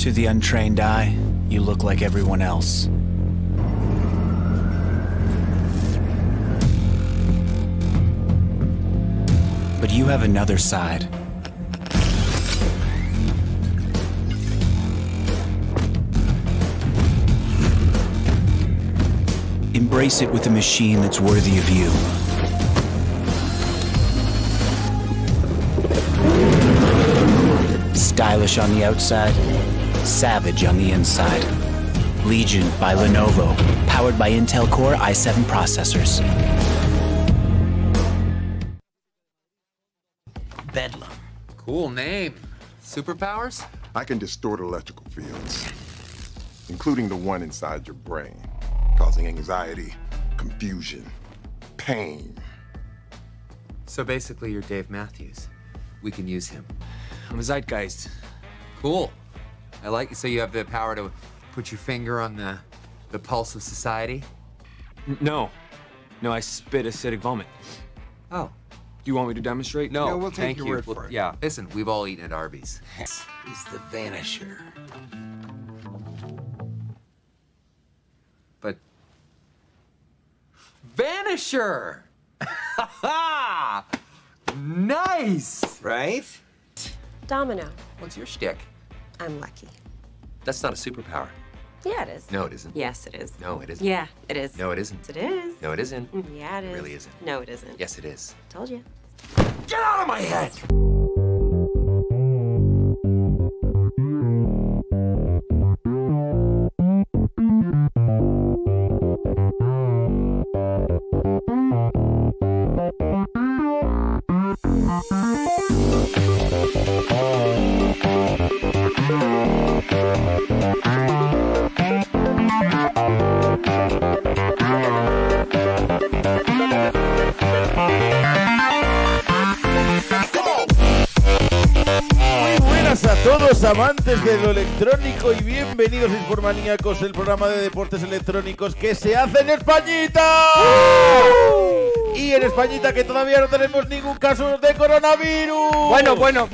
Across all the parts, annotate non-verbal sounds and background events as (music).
To the untrained eye, you look like everyone else. But you have another side. Embrace it with a machine that's worthy of you. Stylish on the outside, savage on the inside. Legion by Lenovo, powered by Intel Core i7 processors. Bedlam. Cool name. Superpowers? I can distort electrical fields, including the one inside your brain, causing anxiety, confusion, pain. So basically, you're Dave Matthews. We can use him. I'm a zeitgeist. Cool. I like so you have the power to put your finger on the the pulse of society. No, no, I spit acidic vomit. Oh. Do you want me to demonstrate? No, no we'll take your you. word we'll, for it. Yeah, listen, we've all eaten at Arby's. This is the Vanisher. But Vanisher. (laughs) nice. Right. Domino. What's your shtick? I'm lucky. That's not a superpower. Yeah, it is. No, it isn't. Yes, it is. No, it isn't. Yeah, it is. No, it isn't. It is. No, it isn't. Mm, yeah, it is. really isn't. No, it isn't. Yes, it is. Told you. Get out of my head! Thank Muy buenas a todos amantes de lo electrónico y bienvenidos a Informaníacos, el programa de deportes electrónicos que se hace en Españita. Y en Españita que todavía no tenemos ningún caso de coronavirus. Bueno, bueno,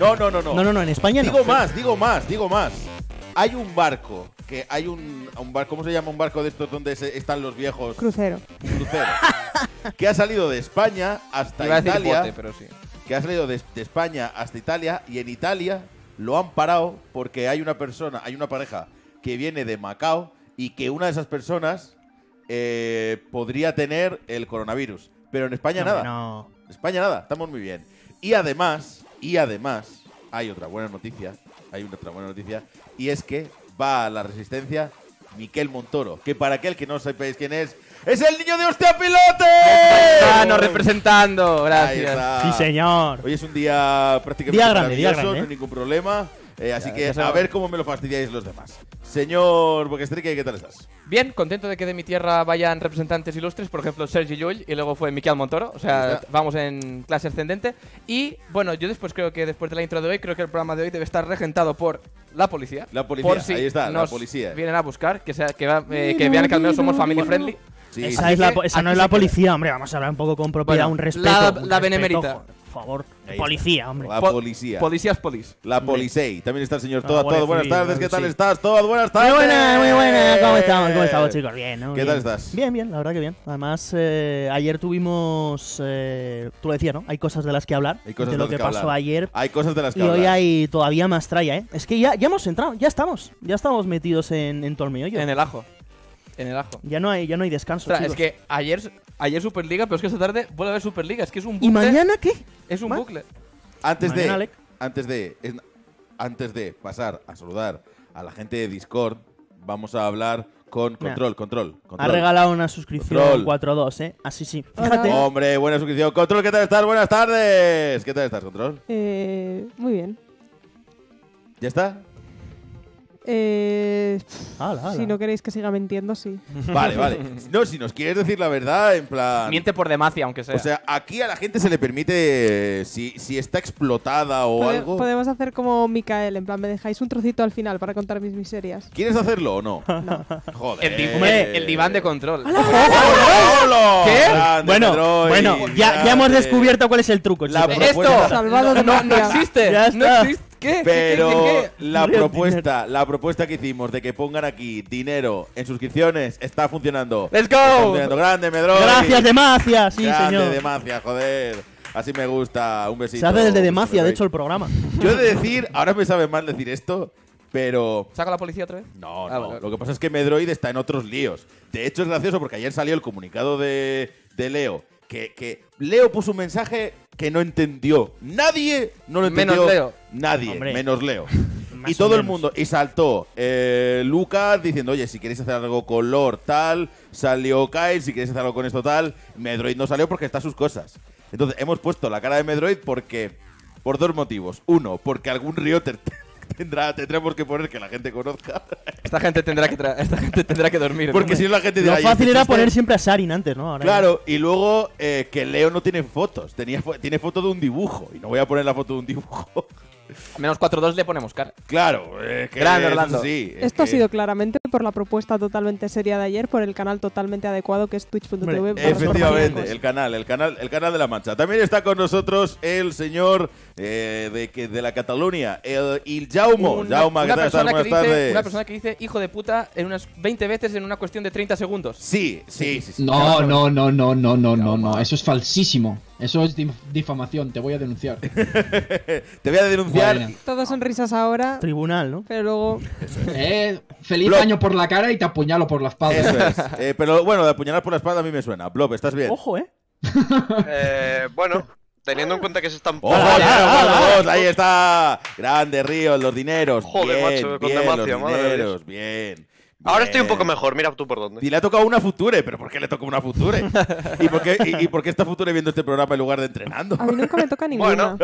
no, no, no, no. No, no, en España digo no. Digo más, digo más, digo más. Hay un barco, que hay un, un ¿cómo se llama un barco de estos donde están los viejos? Crucero. crucero. que ha salido de España hasta Italia. pero que ha salido de, España hasta Italia y en Italia lo han parado porque hay una persona, hay una pareja que viene de Macao y que una de esas personas eh, podría tener el coronavirus. Pero en España nada. No. España nada, estamos muy bien. Y además, y además, hay otra buena noticia, hay otra buena noticia, y es que va a la resistencia Miquel Montoro, que para aquel que no sepáis quién es, es el niño de Hostia Pilote. Nos representando, gracias. Sí, señor. Hoy es un día prácticamente día grande, día grande, no ¿eh? hay ningún problema. Eh, así que a ver cómo me lo fastidiáis los demás. Señor Boquestrique, ¿qué tal estás? Bien, contento de que de mi tierra vayan representantes ilustres, por ejemplo, Sergi Llull y luego fue Miquel Montoro, o sea, vamos en clase ascendente. Y bueno, yo después creo que después de la intro de hoy, creo que el programa de hoy debe estar regentado por la policía. La policía, ahí está, la policía. Vienen a buscar, que, sea, que, eh, vean que al menos somos family friendly. esa, no es la policía, hombre, vamos a hablar un poco con propiedad, un respeto. La, por favor. Policía, hombre. La policía. policías polis. La policía. También está el señor Todd. todo buenas tardes. ¿Qué tal estás? Todd? buenas tardes. Muy buena, muy buena. ¿Cómo estamos? ¿Cómo estamos, eh, chicos? Bien, ¿no? ¿Qué tal estás? Bien, bien. La verdad que bien. Además, eh, ayer tuvimos... Eh, tú lo decías, ¿no? Hay cosas de las que hablar. Hay cosas de, lo que, pasó ayer. Hay cosas de las que hablar. Y hoy hay todavía más traya, ¿eh? Es que ya, ya hemos entrado. Ya estamos. Ya estamos metidos en, en En el ajo en el ajo. Ya no hay, ya no hay descanso. es que ayer, ayer Superliga, pero es que esta tarde vuelve a haber Superliga. Es que es un bucle. ¿Y mañana qué? Es un bucle. Antes de, antes de. antes de pasar a saludar a la gente de Discord, vamos a hablar con control, control, Ha regalado una suscripción 4-2, ¿eh? Así sí. Fíjate. Hombre, buena suscripción. Control, ¿qué tal estás? Buenas tardes. ¿Qué tal estás, Control? Eh, muy bien. ¿Ya está? Eh, Si no queréis que siga mintiendo, sí. (laughs) Vale, vale. No, si nos quieres decir la verdad, en plan. Miente por demacia, aunque sea. O sea, aquí a la gente se le permite. Si, está explotada o algo. Podemos hacer como Micael, en plan, me dejáis un trocito al final para contar mis miserias. ¿Quieres hacerlo o no? (laughs) Joder. El, diván de control. (laughs) ¿Qué? bueno, bueno ya, hemos descubierto cuál es el truco. Esto, no, existe. No existe. Pero la propuesta, la propuesta que hicimos de que pongan aquí dinero en suscripciones está funcionando. ¡Let's go! Grande, Medroid! Gracias, Demacia, sí, Grande, Demacia, joder. Así me gusta, un besito. Se hace desde Demacia, de hecho, el programa. Yo he de decir, ahora me sabe mal decir esto, pero. ¿Saca la policía otra vez? No, ah, no. Lo que pasa es que Medroid está en otros líos. De hecho, es gracioso porque ayer salió el comunicado de, Leo. Que, que Leo puso un mensaje que no entendió. Nadie no lo entendió. Menos Leo. Nadie, menos Leo. y todo el mundo. Y saltó eh, Lucas diciendo, oye, si queréis hacer algo color tal, salió Kyle, si queréis hacer algo con esto tal, Medroid no salió porque está sus cosas. Entonces, hemos puesto la cara de Medroid porque... Por dos motivos. Uno, porque algún Rioter (laughs) tendrá, por qué poner que la gente conozca. Esta gente tendrá que, esta gente tendrá que dormir. Porque si no la gente Lo fácil este era poner siempre a Sarin antes, ¿no? Claro, y luego eh, que Leo no tiene fotos. Tenía, tiene foto de un dibujo. Y no voy a poner la foto de un dibujo menos 4-2 le ponemos cara. Claro, grande Esto ha sido claramente por la propuesta totalmente seria de ayer, por el canal totalmente adecuado que es twitch.tv. Efectivamente, el canal, el canal, el canal de la mancha. También está con nosotros el señor eh, de, que, de la Cataluña, el, Jaumo. Una, persona que dice, hijo de puta en unas 20 veces en una cuestión de 30 segundos. Sí, sí, sí. no, no, no, no, no, no, no, no. Eso es falsísimo. Eso es difamación, te voy a denunciar. (laughs) te voy a denunciar. Todas son risas ahora. Tribunal, ¿no? Pero luego. (laughs) Eh, feliz año por la cara y te apuñalo por la espalda. Eso es. Eh, pero bueno, de apuñalar por la espalda a mí me suena. Blob, estás bien. Ojo, ¿eh? (laughs) eh bueno. Teniendo en cuenta que se están. ¡Ojo, Ahí está. Grande, Ríos, los dineros. Joder, macho, con Bien. Ahora estoy un poco mejor, mira tú por dónde. Y le ha tocado una Future, pero ¿por qué le toca una Future? (laughs) ¿Y por qué, y, y por qué está Future viendo este programa en lugar de entrenando? A mí nunca me toca (laughs) ninguna. Bueno,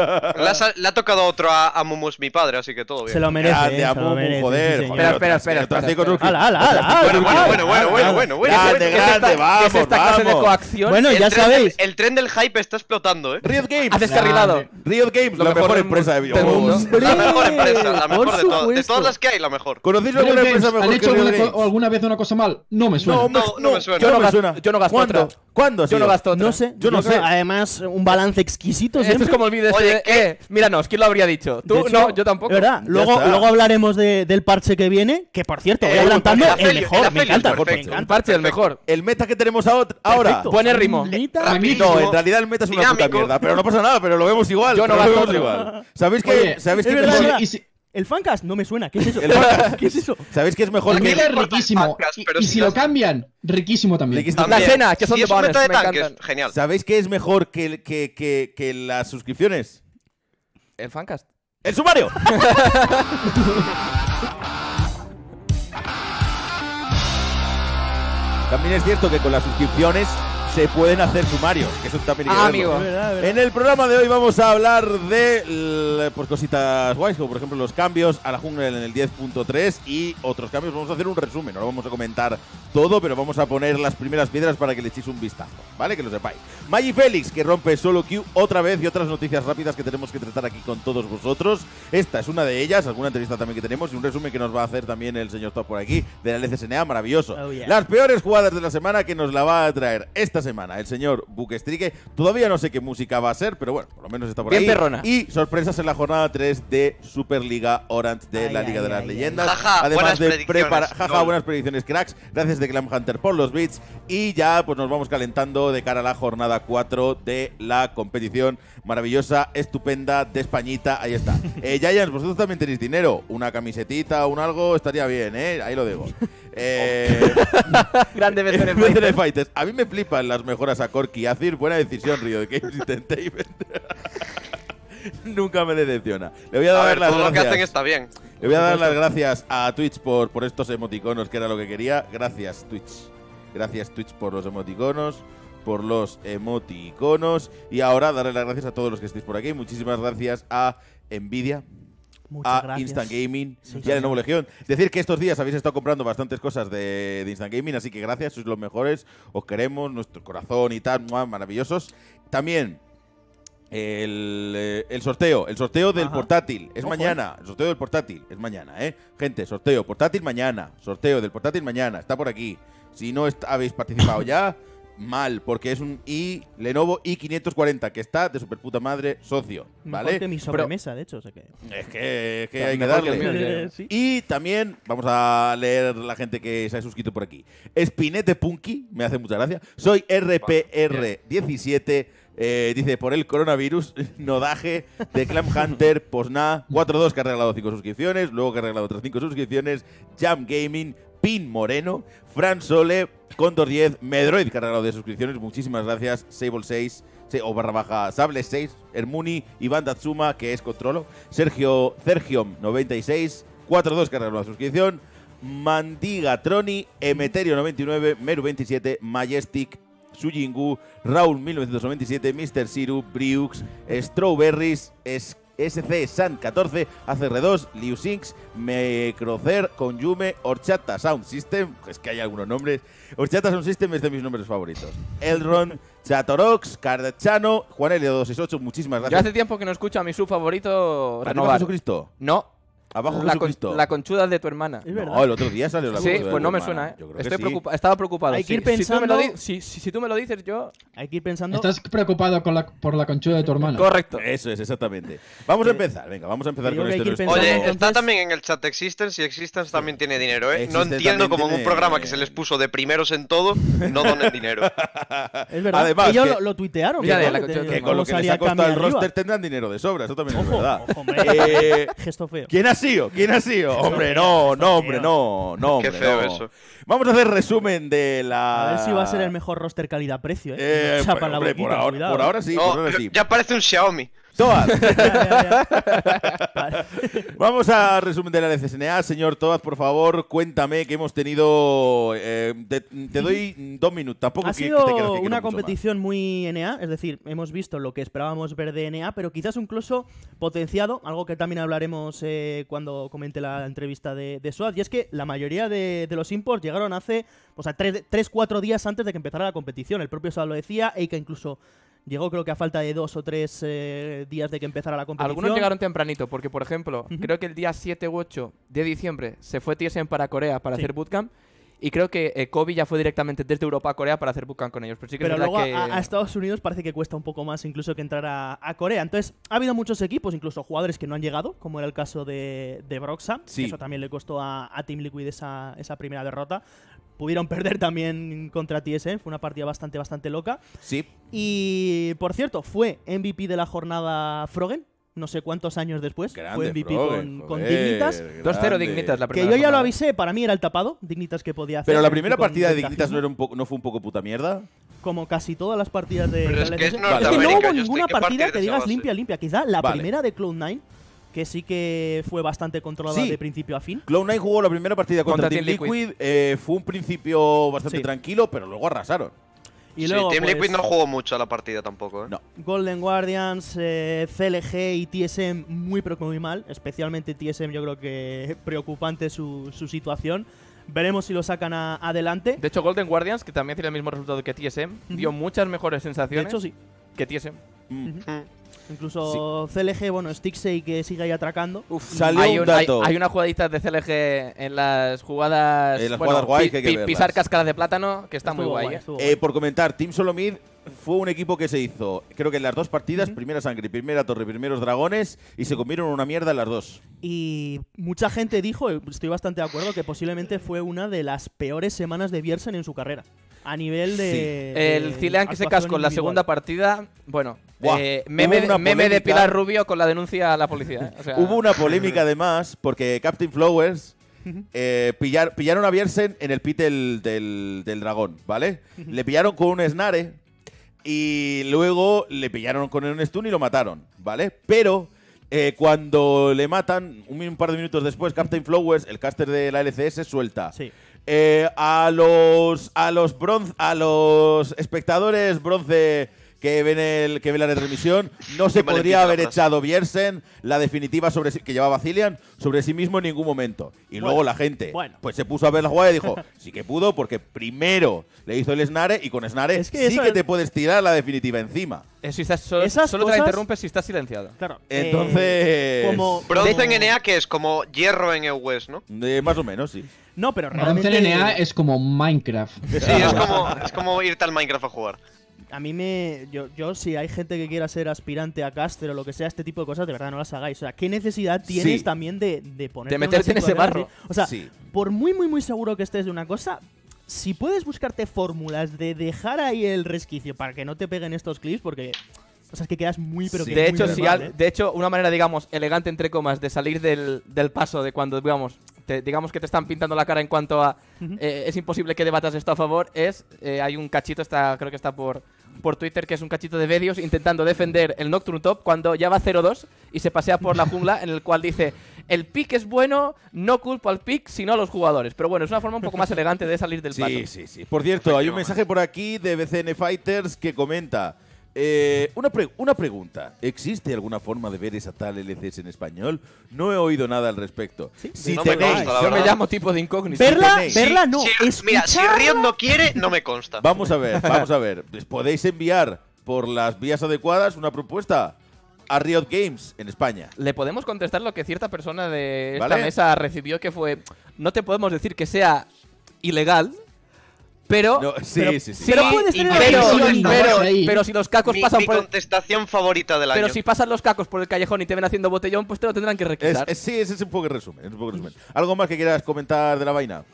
le ha, tocado otro a, a Mumus, mi padre, así que todo bien. Se lo merece. Grande, eh, a Mumu, joder. espera, espera, espera. espera, Ala, Bueno, bueno, bueno, bueno, bueno, bueno. Grande, grande, vamos, esta clase de coacción. Bueno, ya sabéis. El tren del hype está explotando, ¿eh? Riot Games. Ha descarrilado. Riot Games, la mejor empresa de videojuegos. La mejor empresa, la mejor de todas. De todas las que hay, la mejor. ¿Conocéis alguna empresa mejor que o alguna vez una cosa mal? No me suena. No, no, me suena. Yo no, Yo no gasto ¿Cuándo? ¿Cuándo? Yo no gasto otra. No sé. Yo no, sé. Además, un balance exquisito siempre. Esto es como el vídeo este Oye, de, eh, míranos, ¿quién lo habría dicho? Tú, no, yo tampoco. ¿verdad? Luego, hablaremos del parche que viene, que por cierto, voy eh, adelantando, el, mejor, me encanta. El parche, el mejor. El meta que tenemos ahora. Pone ritmo. No, en realidad el meta es una puta mierda, pero no pasa nada, pero lo vemos igual. Yo no gasto igual. ¿Sabéis que sabéis que el fancast no me suena. ¿Qué es eso? (laughs) ¿Qué es eso? ¿Sabéis qué es mejor? El es riquísimo. y, si, lo cambian, riquísimo también. La cena, Las que son de, bonos, de genial. ¿Sabéis qué es mejor que, que, que las suscripciones? El fancast. ¡El sumario! (laughs) También es cierto que con las suscripciones se pueden hacer sumarios, que eso ah, En el programa de hoy vamos a hablar de pues, cositas guays, como por ejemplo los cambios a la jungla en el 10.3 y otros cambios. Vamos a hacer un resumen, no lo vamos a comentar todo, pero vamos a poner las primeras piedras para que le echéis un vistazo, ¿vale? Que lo sepáis. Maggie Félix, que rompe solo Q otra vez y otras noticias rápidas que tenemos que tratar aquí con todos vosotros. Esta es una de ellas, alguna entrevista también que tenemos y un resumen que nos va a hacer también el señor Top por aquí de la LCSNA, maravilloso. Oh, las peores jugadas de la semana que nos la va a traer esta semana. El señor Buquestrique. Todavía no sé qué música va a ser, pero bueno, por lo menos está por Bien ahí. Perrona. Y sorpresas en la jornada 3 de Superliga Orange de la Liga de las Leyendas. Además de preparar. Jaja, buenas predicciones, cracks. Gracias de Clam Hunter por los beats. Y ya, pues nos vamos calentando de cara a la jornada 4 de la competición maravillosa, estupenda de Españita. Ahí está. (laughs) eh, Giants, vosotros también tenéis dinero. Una camisetita, un algo, estaría bien, ¿eh? Ahí lo debo. Eh, (laughs) Grande (laughs) A mí me flipan las mejoras a Corky. Azir, buena decisión, Río de Games (laughs) Nunca me decepciona. Le voy a, dar las gracias. está bien. Le voy a dar las gracias a Twitch por, por estos emoticonos, que era lo que quería. Gracias, Twitch. Gracias, Twitch, por los emoticonos por los emoticonos. Y ahora darle las gracias a todos los que estéis por aquí. Muchísimas gracias a Nvidia a Instant Gaming y a nuevo Legión. Decir que estos días habéis estado comprando bastantes cosas de, Instant Gaming, así que gracias, sois los mejores, os queremos, nuestro corazón y tal, maravillosos. También eh, el, sorteo, el sorteo del portátil, es mañana, eh. el sorteo del portátil, es mañana, ¿eh? Gente, sorteo, portátil mañana, sorteo del portátil mañana, está por aquí. Si no habéis participado ya mal, porque es un i Lenovo i540 que está de super puta madre socio, ¿vale? que mi sobremesa, de hecho, que... Es que, que hay que darle. Y también vamos a leer la gente que se ha suscrito por aquí. Espinete Punky, me hace mucha gracia. Soy RPR17. Eh, dice, por el coronavirus, (laughs) nodaje de Clam Hunter, Posna, pues 4-2 que ha regalado 5 suscripciones, luego que ha regalado otras 5 suscripciones, Jam Gaming, Pin Moreno, Fran Sole, Condor 10, Medroid, cargado de suscripciones, muchísimas gracias, Sable 6, o barra baja Sable 6, Hermuni, Iván Datsuma, que es Controlo, Sergio sergio 96, 2 cargado de suscripción, Mandiga Troni, Emeterio 99, Meru 27, Majestic, Sujingu, raul 1997, Mr. Siru, Briux, Strawberries, Sk SC San 14, ACR2, Liu Sinks, con Conyume, Orchata, Sound System, es que hay algunos nombres. Orchata Sound System es de mis nombres favoritos. Elron, Chatorox, Cardachano, Juan L268, muchísimas gracias. Yo hace tiempo que no escucho a mi sub favorito renovar. Jesucristo? No, Abajo la, la conchuda de tu hermana. No, el otro día salió la Sí, conchuda de pues no me suena, ¿eh? Estaba preocupado. Hay que Si- ir tú, me lo pensando- si- tú me lo dices, yo. Hay que ir pensando. Estás preocupado con la- por la conchuda de tu hermana. Correcto. Eso es, exactamente. Vamos a empezar, venga, vamos a empezar con este Oye, está también en el chat Existence y Existence también tiene dinero, ¿eh? no entiendo cómo en un programa que se les puso de primeros en todo no donen dinero. (laughs) Es verdad. Además, Ellos que- lo, tuitearon. Que con lo que les ha costado el roster tendrán dinero de sobra, eso también es verdad. Eh, Gesto feo. ¿Quién ha ¿Quién ha sido? (laughs) Hombre, no, no, hombre, no, no, hombre, Qué feo eso. Vamos a hacer resumen de la. A ver si va a ser el mejor roster calidad-precio, ¿eh? ahora, por ahora sí. Ya parece un Xiaomi. Toad. (laughs) Vamos a resumen de la LCSNA. Señor Toad, por favor, cuéntame que hemos tenido. Eh, te, doy dos minutos. Tampoco ha sido una competición muy NA, es decir, hemos visto lo que esperábamos ver de NA, pero quizás incluso potenciado, algo que también hablaremos eh, cuando comente la entrevista de, de y es que la mayoría de, los imports llegaron hace, o sea, tres, cuatro días antes de que empezara la competición. El propio Suad lo decía, e que incluso Llegó creo que a falta de dos o tres eh, días de que empezara la competición. Algunos llegaron tempranito, porque por ejemplo, creo que el día 7 u 8 de diciembre se fue TSM para Corea para hacer bootcamp. Y creo que eh, Kobe ya fue directamente desde Europa a Corea para hacer bootcamp con ellos. Pero, sí que luego a, Estados Unidos parece que cuesta un poco más incluso que entrar a, Corea. Entonces, ha habido muchos equipos, incluso jugadores que no han llegado, como era el caso de, de Broxa. Eso también le costó a, a Team Liquid esa, esa primera derrota pudieron (laughs) perder también contra TSM. Fue una partida bastante, bastante loca. Sí. Y, por cierto, fue MVP de la jornada Frogen. No sé cuántos años después. fue MVP con, Dignitas. 2-0 Dignitas la Que yo ya lo avisé, para mí era el tapado. Dignitas que podía hacer. Pero la primera partida de Dignitas no, era un no fue un poco puta mierda como casi todas las partidas de es, que no hubo ninguna partida que digas limpia, limpia. Quizá la primera de Cloud9 que sí que fue bastante controlada de principio a fin. Cloud9 jugó la primera partida contra, Team Liquid, eh, fue un principio bastante tranquilo, pero luego arrasaron. Y luego, Team pues, Liquid no jugó mucho la partida tampoco, ¿eh? No. Golden Guardians, eh, CLG y TSM muy, muy mal. Especialmente TSM, yo creo que (laughs) preocupante su, situación. Veremos si lo sacan adelante. De hecho, Golden Guardians, que también tiene el mismo resultado que TSM, dio muchas mejores sensaciones. De hecho, sí. Que TSM. Incluso CLG, bueno, Stixey que sigue ahí atracando. Mm. hay, un, Hay, unas jugaditas de CLG en las jugadas. En Pisar cascadas de plátano, que está muy ¿eh? Eh, guay. por comentar, Team Solomid fue un equipo que se hizo, creo que en las dos partidas, primera sangre, primera torre, primeros dragones, y se comieron una mierda en las dos. Y mucha gente dijo, estoy bastante de acuerdo, que posiblemente fue una de las peores semanas de Biersen en su carrera a nivel de. el Cilean que se cascó en la segunda partida, bueno, eh, meme, de, Pilar Rubio con la denuncia a la policía. ¿eh? Hubo una polémica además, porque Captain Flowers. Eh, pillaron a Biersen en el pit del, dragón, ¿vale? Le pillaron con un snare y luego le pillaron con un stun y lo mataron, ¿vale? Pero cuando le matan, un, par de minutos después, Captain Flowers, el caster de la LCS, suelta. Sí. Eh, a los a los bronce, a los espectadores bronce que ven el que ven la retransmisión no se podría haber echado Biersen la definitiva sobre que llevaba Cillian sobre sí mismo en ningún momento y luego la gente pues se puso a ver la jugada y dijo (laughs) sí que pudo porque primero le hizo el Snare y con Snare sí que te puedes tirar la definitiva encima solo, te la interrumpes si estás silenciado eh, entonces bronce en ENEA que es como hierro en West, ¿no? Eh, más o menos sí no, pero realmente. CNA es como Minecraft. Sí, es como, es como irte al Minecraft a jugar. A mí me. Yo, si hay gente que quiera ser aspirante a caster o lo que sea, este tipo de cosas, de verdad no las hagáis. O sea, ¿qué necesidad tienes también de, de ponerte. De meterte en ese barro. O sea, por muy, muy, muy seguro que estés de una cosa, si puedes buscarte fórmulas de dejar ahí el resquicio para que no te peguen estos clips, porque. O sea, es que quedas muy, pero de hecho, ¿eh? De hecho, una manera, digamos, elegante, entre comas, de salir del, del paso de cuando, digamos, digamos que te están pintando la cara en cuanto a eh, es imposible que debatas esto a favor, es eh, hay un cachito, está, creo que está por, por Twitter, que es un cachito de medios intentando defender el Nocturne Top cuando ya va 0-2 y se pasea por la jungla en el cual dice el pick es bueno, no culpo al pick, sino a los jugadores. Pero bueno, es una forma un poco más elegante de salir del sí, Sí, sí, sí. Por cierto, hay un mensaje por aquí de BCN Fighters que comenta eh, una, pregunta. ¿Existe alguna forma de ver esa tal LCS en español? No he oído nada al respecto. Si tenéis, yo me llamo tipo de incógnito. Verla, verla no. mira, si Riot no quiere, no me consta. Vamos a ver, vamos a ver. podéis enviar por las vías adecuadas una propuesta a Riot Games en España. Le podemos contestar lo que cierta persona de esta mesa recibió que fue no te podemos decir que sea ilegal, pero, pero, si los cacos pasan por. contestación el... favorita del año. Pero si pasan los cacos por el callejón y te ven haciendo botellón, pues te lo tendrán que requisar. sí, ese es un poco el resumen, ¿Algo más que quieras comentar de la vaina?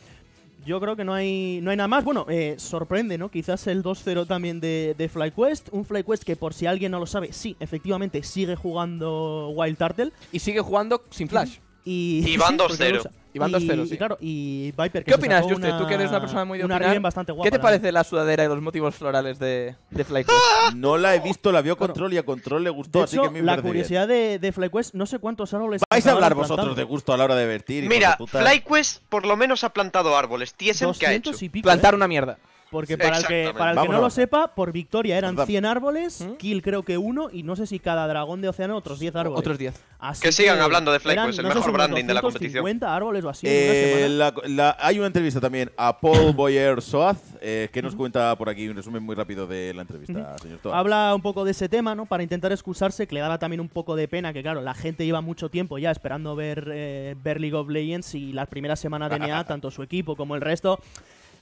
Yo creo que no hay, no hay nada más. Bueno, eh, sorprende, ¿no? Quizás el 2-0 también de, de FlyQuest. Un FlyQuest que, por si alguien no lo sabe, sí, efectivamente sigue jugando Wild Turtle. Y sigue jugando sin Flash. Y, y van 2-0. (laughs) Y van 2-0, sí. claro, y Viper... Que ¿Qué opinas, Juste? Tú que eres una persona muy de una opinar. bastante guapa. ¿Qué te parece la sudadera y los motivos florales de, de FlyQuest? (laughs) no la he visto, la vio Control y a Control le gustó, de así que me la curiosidad de, de FlyQuest, no sé cuántos árboles... Vais a hablar vosotros de gusto a la hora de vertir. Mira, FlyQuest por lo menos ha plantado árboles. Tiesen que ha hecho. plantar ¿eh? una mierda. Porque para el que, para el que no lo sepa, por victoria eran 100 árboles, ¿Mm? kill creo que uno, y no sé si cada dragón de océano otros 10 árboles. Otros 10. que sigan hablando de Flake, es pues, el mejor branding de la competición. 50 árboles o así. Eh, hay una entrevista también a Paul (coughs) Boyer Soaz, eh, que nos cuenta por aquí un resumen muy rápido de la entrevista, señor Toa. Habla un poco de ese tema, ¿no? Para intentar excusarse, que le daba también un poco de pena, que claro, la gente lleva mucho tiempo ya esperando ver, eh, ver League of Legends y las primeras semanas de NA, e (laughs) tanto su equipo como el resto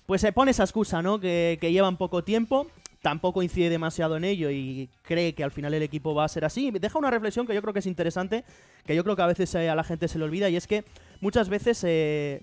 pues se pone esa excusa, ¿no? Que, llevan poco tiempo, tampoco incide demasiado en ello y cree que al final el equipo va a ser así. Deja una reflexión que yo creo que es interesante, que yo creo que a veces eh, a la gente se le olvida y es que muchas veces eh,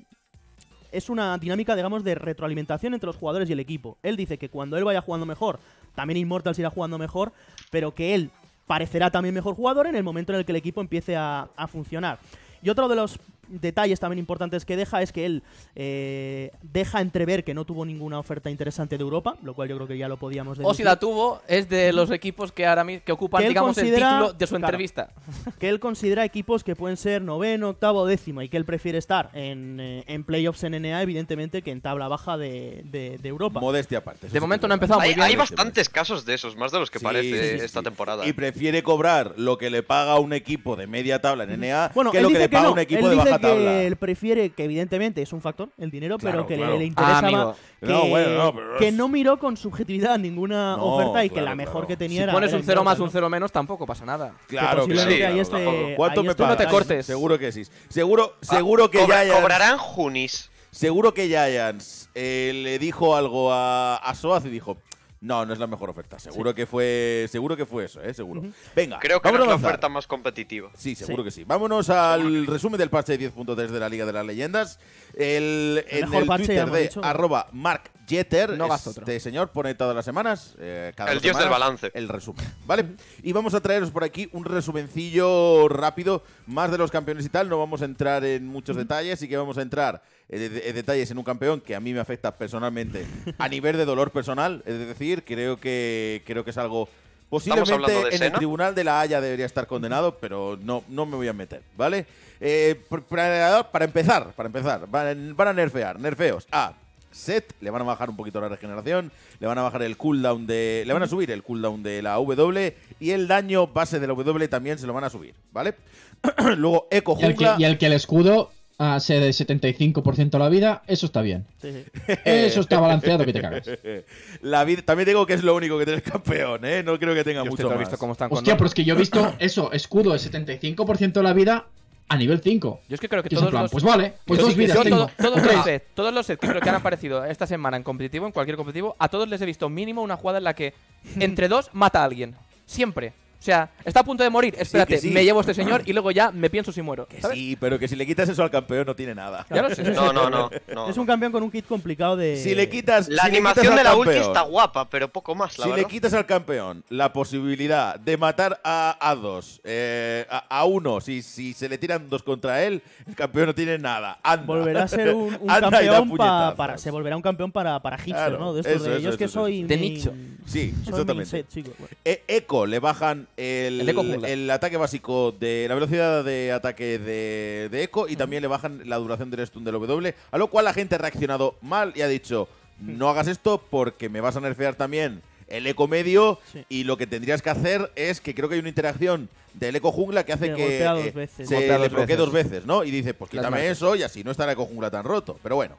es una dinámica, digamos, de retroalimentación entre los jugadores y el equipo. Él dice que cuando él vaya jugando mejor, también Immortals irá jugando mejor, pero que él parecerá también mejor jugador en el momento en el que el equipo empiece a funcionar. Y otro de los detalles también importantes que deja es que él eh, deja entrever que no tuvo ninguna oferta interesante de Europa, lo cual yo creo que ya lo podíamos decir. O si la tuvo, es de los equipos que ahora mismo que ocupan, digamos, el título de su entrevista. (laughs) Que él considera equipos que pueden ser noveno, octavo, décimo, y que él prefiere estar en, eh, playoffs en NA, evidentemente, que en tabla baja de, Europa. Modestia aparte. De momento no ha empezado hay, muy Hay bastantes casos de esos, más de los que parece esta temporada. Y prefiere cobrar lo que le paga un equipo de media tabla en NA bueno, que lo que le paga un equipo de baja que él prefiere, que evidentemente es un factor, el dinero, pero que le, interesaba ah, que, no, miró con subjetividad ninguna oferta y que la mejor que tenía si pones un cero más, un cero menos, tampoco pasa nada. Claro que, Ahí este- ¿Cuánto este te cortes. Seguro que sí. Seguro, ah, seguro que ya Cobrarán Junis. Seguro que Giants eh, le dijo algo a, a Soaz y dijo, no, no es la mejor oferta. Seguro que fue. Seguro que fue eso, ¿eh? Seguro. Venga. Creo que es la oferta más competitiva. Sí, seguro que sí. Vámonos al resumen del parche 10.3 de la Liga de las Leyendas. El, en el Twitter de arroba Mark Jeter, no este señor pone todas las semanas, eh, cada el del balance, el resumen, ¿vale? Y vamos a traeros por aquí un resumencillo rápido, más de los campeones y tal. No vamos a entrar en muchos detalles, y que vamos a entrar en, detalles en un campeón que a mí me afecta personalmente, (laughs) a nivel de dolor personal. Es decir, creo que creo que es algo Posiblemente en el tribunal de la Haya debería estar condenado, pero no, no me voy a meter, ¿vale? Eh, para, empezar, para empezar, van, a nerfear, nerfeos. Ah, set, le van a bajar un poquito la regeneración, le van a bajar el cooldown de. Le van a subir el cooldown de la W y el daño base de la W también se lo van a subir, ¿vale? (clears throat) Luego Eco Jungla. Y el que, el escudo hace de 75% la vida, eso está bien. (laughs) Eso está balanceado que te cagas. (laughs) La vida, también digo que es lo único que tiene el campeón, ¿eh? No creo que tenga mucho más. Visto Hostia, pero es que yo he visto (clears throat) eso, escudo de 75% la vida a nivel 5. Yo es que creo que todos los... Pues vale, pues dos vidas todos, los todos los sets que que han aparecido esta semana en competitivo, en cualquier competitivo, a todos les he visto mínimo una jugada en la que entre dos mata a alguien. Siempre sea, está a punto de morir. Espérate, me llevo a este señor y luego ya me pienso si muero. sí, pero que si le quitas eso al campeón no tiene nada. No, no, no, Es un campeón con un kit complicado de. Si le quitas. La animación de la ulti está guapa, pero poco más, Si le quitas al campeón la posibilidad de matar a, dos, eh, a, uno, si, se le tiran dos contra él, el campeón no tiene nada. Anda. Volverá a ser un, (laughs) campeón para. Se volverá un campeón para, para hipster, ¿no? De de ellos que soy. De nicho. Sí, exactamente. Eco, pues. e-, le bajan el, ataque básico de la velocidad de ataque de, eco y también le bajan la duración del stun del W, a lo cual la gente ha reaccionado mal y ha dicho, no hagas esto porque me vas a nerfear también el eco medio y lo que tendrías que hacer es que creo que hay una interacción del eco jungla que hace que se le bloquee dos veces, ¿no? Y dice, pues quítame eso y así no está el eco jungla tan roto. Pero bueno.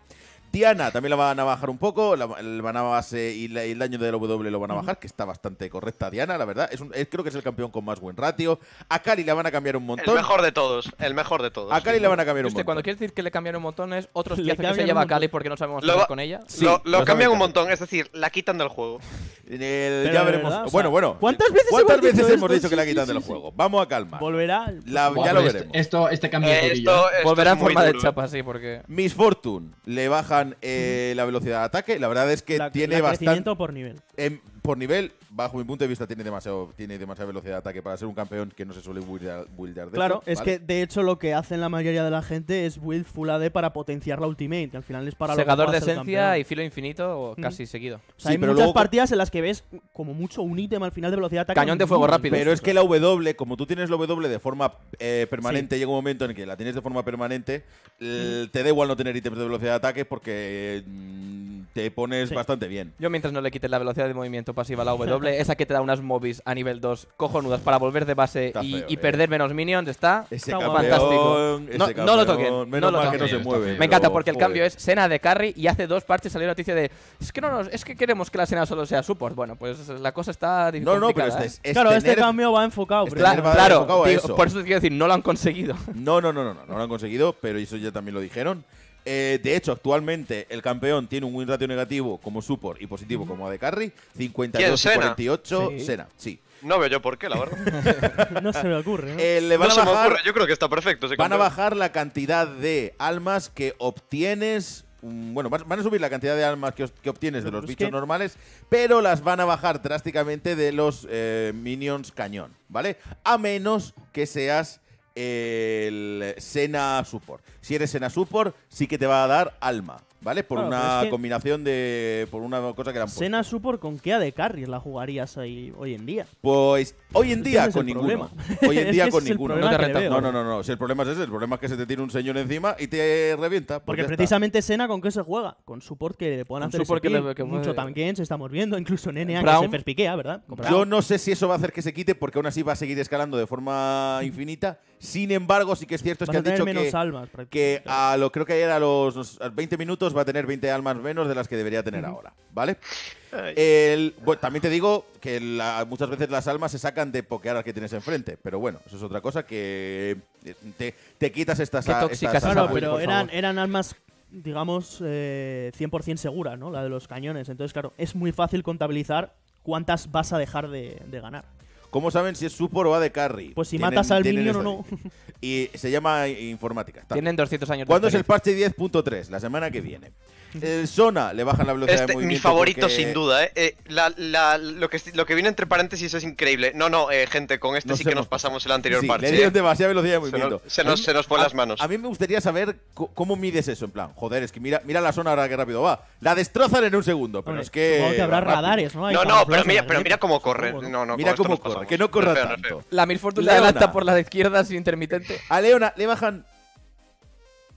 Diana también la van a bajar un poco, la, el base y, el daño del la W lo van a bajar, que está bastante correcta Diana, la verdad. Es, creo que es el campeón con más buen ratio. A Cali la van a cambiar un montón. El mejor de todos, el mejor de todos. A Cali le la van a cambiar un este, montón. Cuando quieres decir que le cambian un montón es otros que se lleva a Cali porque no sabemos qué hacer con ella. lo, cambian un montón, es decir, la quitan del juego. ya veremos. bueno, bueno. ¿Cuántas veces, hemos, dicho, que la quitan del juego? Vamos a calma. Volverá. ya lo veremos. este cambio de eh, ¿eh? Volverá en forma de chapa, sí, porque. Miss Fortune le baja eh, la velocidad de ataque. La verdad es que tiene bastante. por nivel. Em, por nivel, bajo mi punto de vista, tiene, demasiado, tiene demasiada velocidad de ataque para ser un campeón que no se suele buildar. de claro, es que de hecho lo que hacen la mayoría de la gente es build full AD para potenciar la ultimate. Al final es para segador de esencia y filo infinito casi seguido. hay muchas partidas en las que ves como mucho un ítem al final de velocidad de ataque. Cañón de fuego rápido. Pero es que la W, como tú tienes la W de forma eh, permanente, llega un momento en que la tienes de forma permanente, te da igual no tener ítems de velocidad de ataque porque. Mm, te pones bastante bien. Yo mientras no le quites la velocidad de movimiento pasiva a la W, esa que te da unas movies a nivel 2 cojonudas para volver de base y, eh. perder menos minions, está fantástico. no, lo toquen. Menos no que no se mueve. Me encanta porque el cambio es Cena de carry y hace dos partes. salió noticia de es que no es que queremos que la Cena solo sea support. Bueno, pues la cosa está difícil. No, no, pero este, ¿eh? Claro, este cambio va enfocado. claro, por eso te quiero decir, no lo han conseguido. no, no, no, no, no lo han conseguido, pero eso ya también lo dijeron. Eh, de hecho, actualmente el campeón tiene un win ratio negativo como support y positivo como de Carry. 52 y 48, sí. Sena, sí. No veo yo por qué, la verdad. (laughs) no se me ocurre. ¿no? Eh, se me ocurre, yo creo que está perfecto. van a bajar la cantidad de almas que obtienes mm, bueno, van a subir la cantidad de almas que, obtienes de los bichos normales, pero las van a bajar drásticamente de los eh, minions cañón, ¿vale? A menos que seas el Sena Support. Si eres Sena Support, sí que te va a dar alma. ¿vale? Por una combinación de. Por una cosa que eran. Sena Supor con qué de carries la jugarías ahí hoy en día. Pues hoy en día con ninguno. Hoy en (laughs) día con ninguno. No, te no, no, no, Si el problema es ese, el problema es que se te tiene un señor encima y te revienta. Pues porque precisamente Sena con qué se juega. Con support que le puedan hacer. que, mucho también se estamos viendo, incluso en que se perpiquea, ¿verdad? Yo no sé si eso va a hacer que se quite porque aún así va a seguir escalando de forma infinita. Sin embargo, sí que es cierto es que han dicho que, que a lo creo que ayer a los 20 minutos va a tener 20 almas menos de las que debería tener ahora, ¿vale? también te digo que muchas veces las almas se sacan de pokear al que tienes enfrente, pero bueno, eso es otra cosa que eh, te, quitas estas, tóxicas, Claro, pero eran, eran almas digamos, 100% eh, seguras ¿no? La de los cañones. Entonces, claro, es muy fácil contabilizar cuántas vas a dejar de ganar. ¿Cómo saben si es Supor o va de Carry? Pues si matas al minion o no. (laughs) Y se llama informática. Tienen 200 años ¿Cuándo es el parche 10.3? La semana que viene. Eh, zona, le bajan la velocidad de este, Mi favorito, sin duda, eh. Eh, lo, que, lo que viene entre paréntesis es increíble. No, no, gente, con este sí que nos pasamos el anterior sí, parche. demasiada velocidad Se nos, se nos, fue las manos. A mí me gustaría saber cómo mides eso, en plan. Joder, es que mira, mira la zona ahora que rápido va. La destrozan en un segundo, pero es que. habrá radares, ¿no? no, pero mira, pero mira cómo corre. No, no, mira cómo corre, que no corra tanto. la Mil Fortune por la izquierda sin intermitente. A Leona le bajan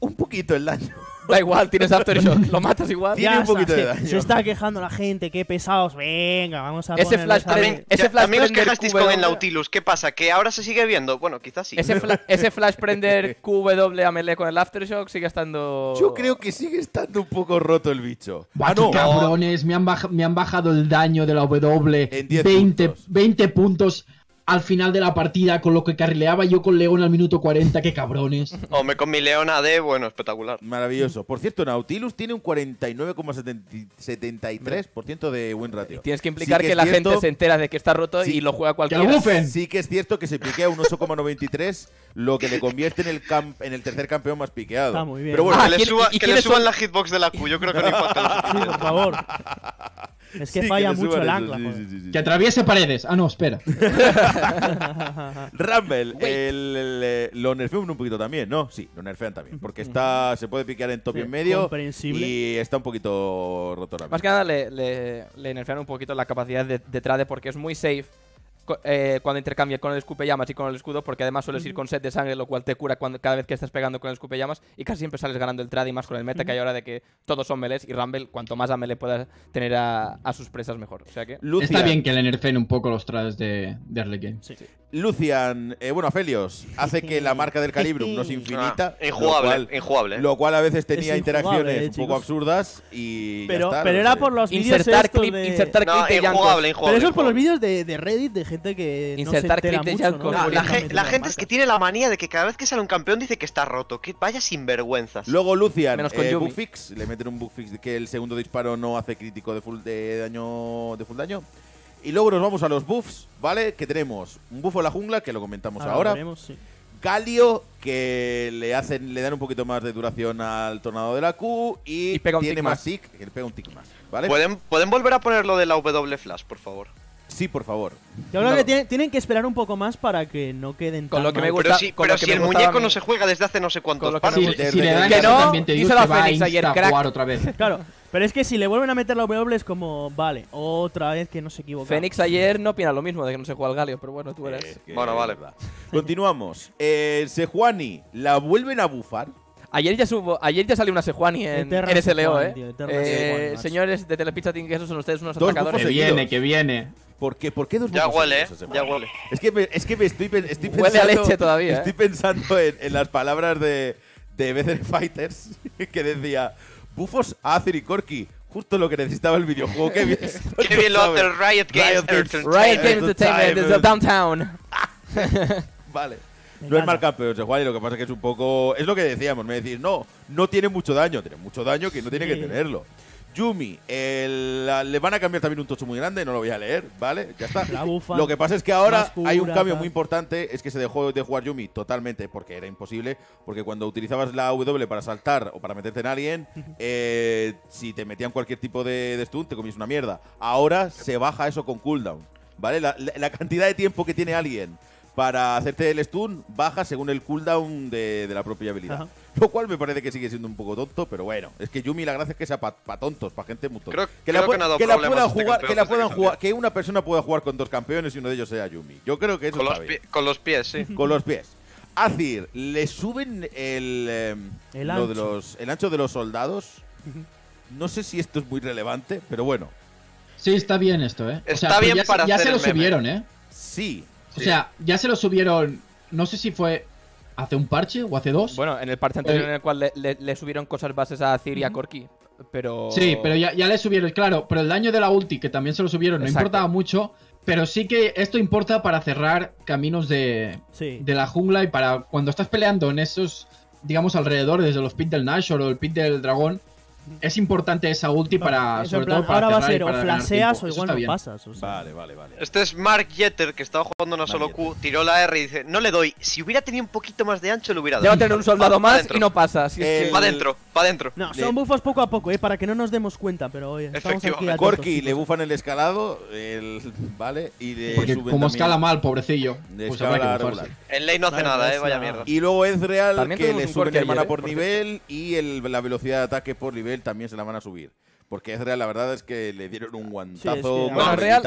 un poquito el daño. (laughs) Da igual, tienes Aftershock, lo (laughs) matas igual. Tiene un poquito de daño. Se está quejando la gente, qué pesados. Venga, vamos a Ese flash, también, ese flash también os con el Nautilus. ¿Qué pasa? ¿Que ahora se sigue viendo? Bueno, quizás sí. Ese, flash prender QW (laughs) a melee con el Aftershock sigue estando. Yo creo que sigue estando un poco roto el bicho. Ah, no. Cabrones, me han, me han bajado el daño de la W. En 10 20 puntos al final de la partida con lo que carrileaba yo con León al minuto 40, qué cabrones. Hombre, con mi León AD, bueno, espectacular. Maravilloso. Por cierto, Nautilus tiene un 49,73% de win ratio. Tienes que implicar que, la gente se entera de que está roto y lo juega cualquier. ¡Que Sí que es cierto que se piquea un 8,93, lo que le convierte en el, camp en el tercer campeón más piqueado. Está muy bien. Pero bueno, ah, ah, que, le, suban la hitbox de la Q, yo creo que no importa. Sí, por favor. (laughs) Es que falla mucho el ancla. que atraviese paredes. Ah, no, espera. (laughs) (laughs) Rumble, el, eh, lo nerfean un poquito también, ¿no? Sí, lo nerfean también. Porque está, se puede piquear en top y en medio. Y está un poquito roto. Más que nada le, nerfean un poquito la capacidad de, de trade porque es muy safe eh, cuando intercambia con el escupe llamas y con el escudo, porque además sueles ir con set de sangre, lo cual te cura cada vez que estás pegando con el escupe llamas y casi siempre sales ganando el trad y más con el meta que hay ahora de que todos son melees y Rumble, cuanto más a melee puedas tener a, sus presas mejor. O sea que... Está bien que le nerfeen un poco los trades de, Arlequín Lucian, eh, bueno, Felios, hace que la marca del Calibrum no (laughs) ah, infinita. Ah, lo cual, Lo cual a veces tenía interacciones eh, un poco absurdas y. Pero, pero era por los vídeos. Insertar clip, insertar pero eso es por los vídeos de Reddit de gente que no la, gente es que tiene la manía de que cada vez que sale un campeón dice que está roto, que vaya sinvergüenzas. Luego Lucian, Menos eh, le meten un bug fix que el segundo disparo no hace crítico de full de daño de full daño. Y luego nos vamos a los buffs, ¿vale? Que tenemos un buffo en la jungla que lo comentamos ahora. Galio, que le hacen, le dan un poquito más de duración al tornado de la Q y, tiene más tick. que le pega un tick más. ¿Pueden, ¿Pueden volver a poner lo de la W Flash, por favor? Sí, por favor. Yo que tienen que esperar un poco más para que no queden con tan lo que me gusta, Pero si, el muñeco no se juega desde hace no sé cuántos Si, le dan que no, Y se Fénix ayer, crack. jugar otra vez. (laughs) Claro, pero es que si le vuelven a meter la W es como, vale, otra vez que no se equivoca. Fénix ayer no opina lo mismo de que no se juega al Galio, pero bueno, tú eres. Eh, bueno, vale. Continuamos. Eh, Sejuani, ¿la vuelven a bufar? Ayer ya, subo, ayer ya salió una Sejuani en, en SLO, ¿eh? eh señores de Telepizza tienen que esos son ustedes unos atacadores. Que viene, que viene. ¿Por qué? ¿Por qué dos Ya huele, eh, ya huele. Es que, me, es que me estoy, estoy pensando. Huele a leche todavía. Estoy ¿eh? pensando en, las palabras de, de Better Fighters (laughs) que decía: Bufos, Acer y Corky. Justo lo que necesitaba el videojuego. Qué bien, (laughs) qué bien lo hace Riot Games Entertainment. Riot Games Entertainment Downtown. (laughs) vale. no es mal campeón, se y lo que pasa es que es un poco. Es lo que decíamos, me decís, no, no tiene mucho daño. Tiene mucho daño que no tiene que tenerlo. Yumi, le van a cambiar también un tocho muy grande, no lo voy a leer, ¿vale? Ya está. Lo que pasa es que ahora hay un cambio muy importante, es que se dejó de jugar Yumi totalmente, porque era imposible, porque cuando utilizabas la W para saltar o para meterte en alguien, (laughs) eh, si te metían cualquier tipo de, stun, te comías una mierda. Ahora se baja eso con cooldown, ¿vale? la, cantidad de tiempo que tiene alguien para hacerte el stun baja según el cooldown de, la propia habilidad. (laughs) lo cual me parece que sigue siendo un poco tonto, pero bueno, es que Yumi la gracia es que sea para tontos, para gente muy tonta. que, la, puedan jugar, que la este puedan que una persona pueda jugar con dos campeones y uno de ellos sea Yumi. Yo creo que eso con los, con los pies, sí. con los pies. Azir, le suben el, em, ancho. De los, el ancho de los soldados. No sé si esto es muy relevante, pero bueno. Sí, está bien esto, ¿eh? Está pues bien para Ya se lo subieron, ¿eh? Sí. O sea, ya se lo subieron. No sé si fue hace un parche o hace dos. Bueno, en el parche anterior eh, en el cual le, subieron cosas bases a Ciri y a Corki. Pero... Sí, pero ya, le subieron, claro, pero el daño de la ulti, que también se lo subieron, no importaba mucho, pero sí que esto importa para cerrar caminos de, de la jungla y para cuando estás peleando en esos, digamos, alrededor, desde los pits del Nashor o el pit del dragón, es importante esa ulti para. Sobre plan, para ahora va a ser o flaseas o igual no pasas. Vale, vale, vale. Este es Mark Jeter que estaba jugando una solo Q, tiró la R y dice: No le doy. Si hubiera tenido un poquito más de ancho, le hubiera dado. tener un soldado más y no pasa. Si Va eh, adentro, va adentro. son bufos poco a poco, eh, para que no nos demos cuenta, pero oye, estamos Corky le bufan el escalado, Vale, y de como escala mal, pobrecillo. Pues El ley no hace nada, eh, vaya mierda. Y luego es real que le sube hermana por nivel y la velocidad de ataque por nivel también se la van a subir. Porque es real, la verdad es que le dieron un guantazo. el Real,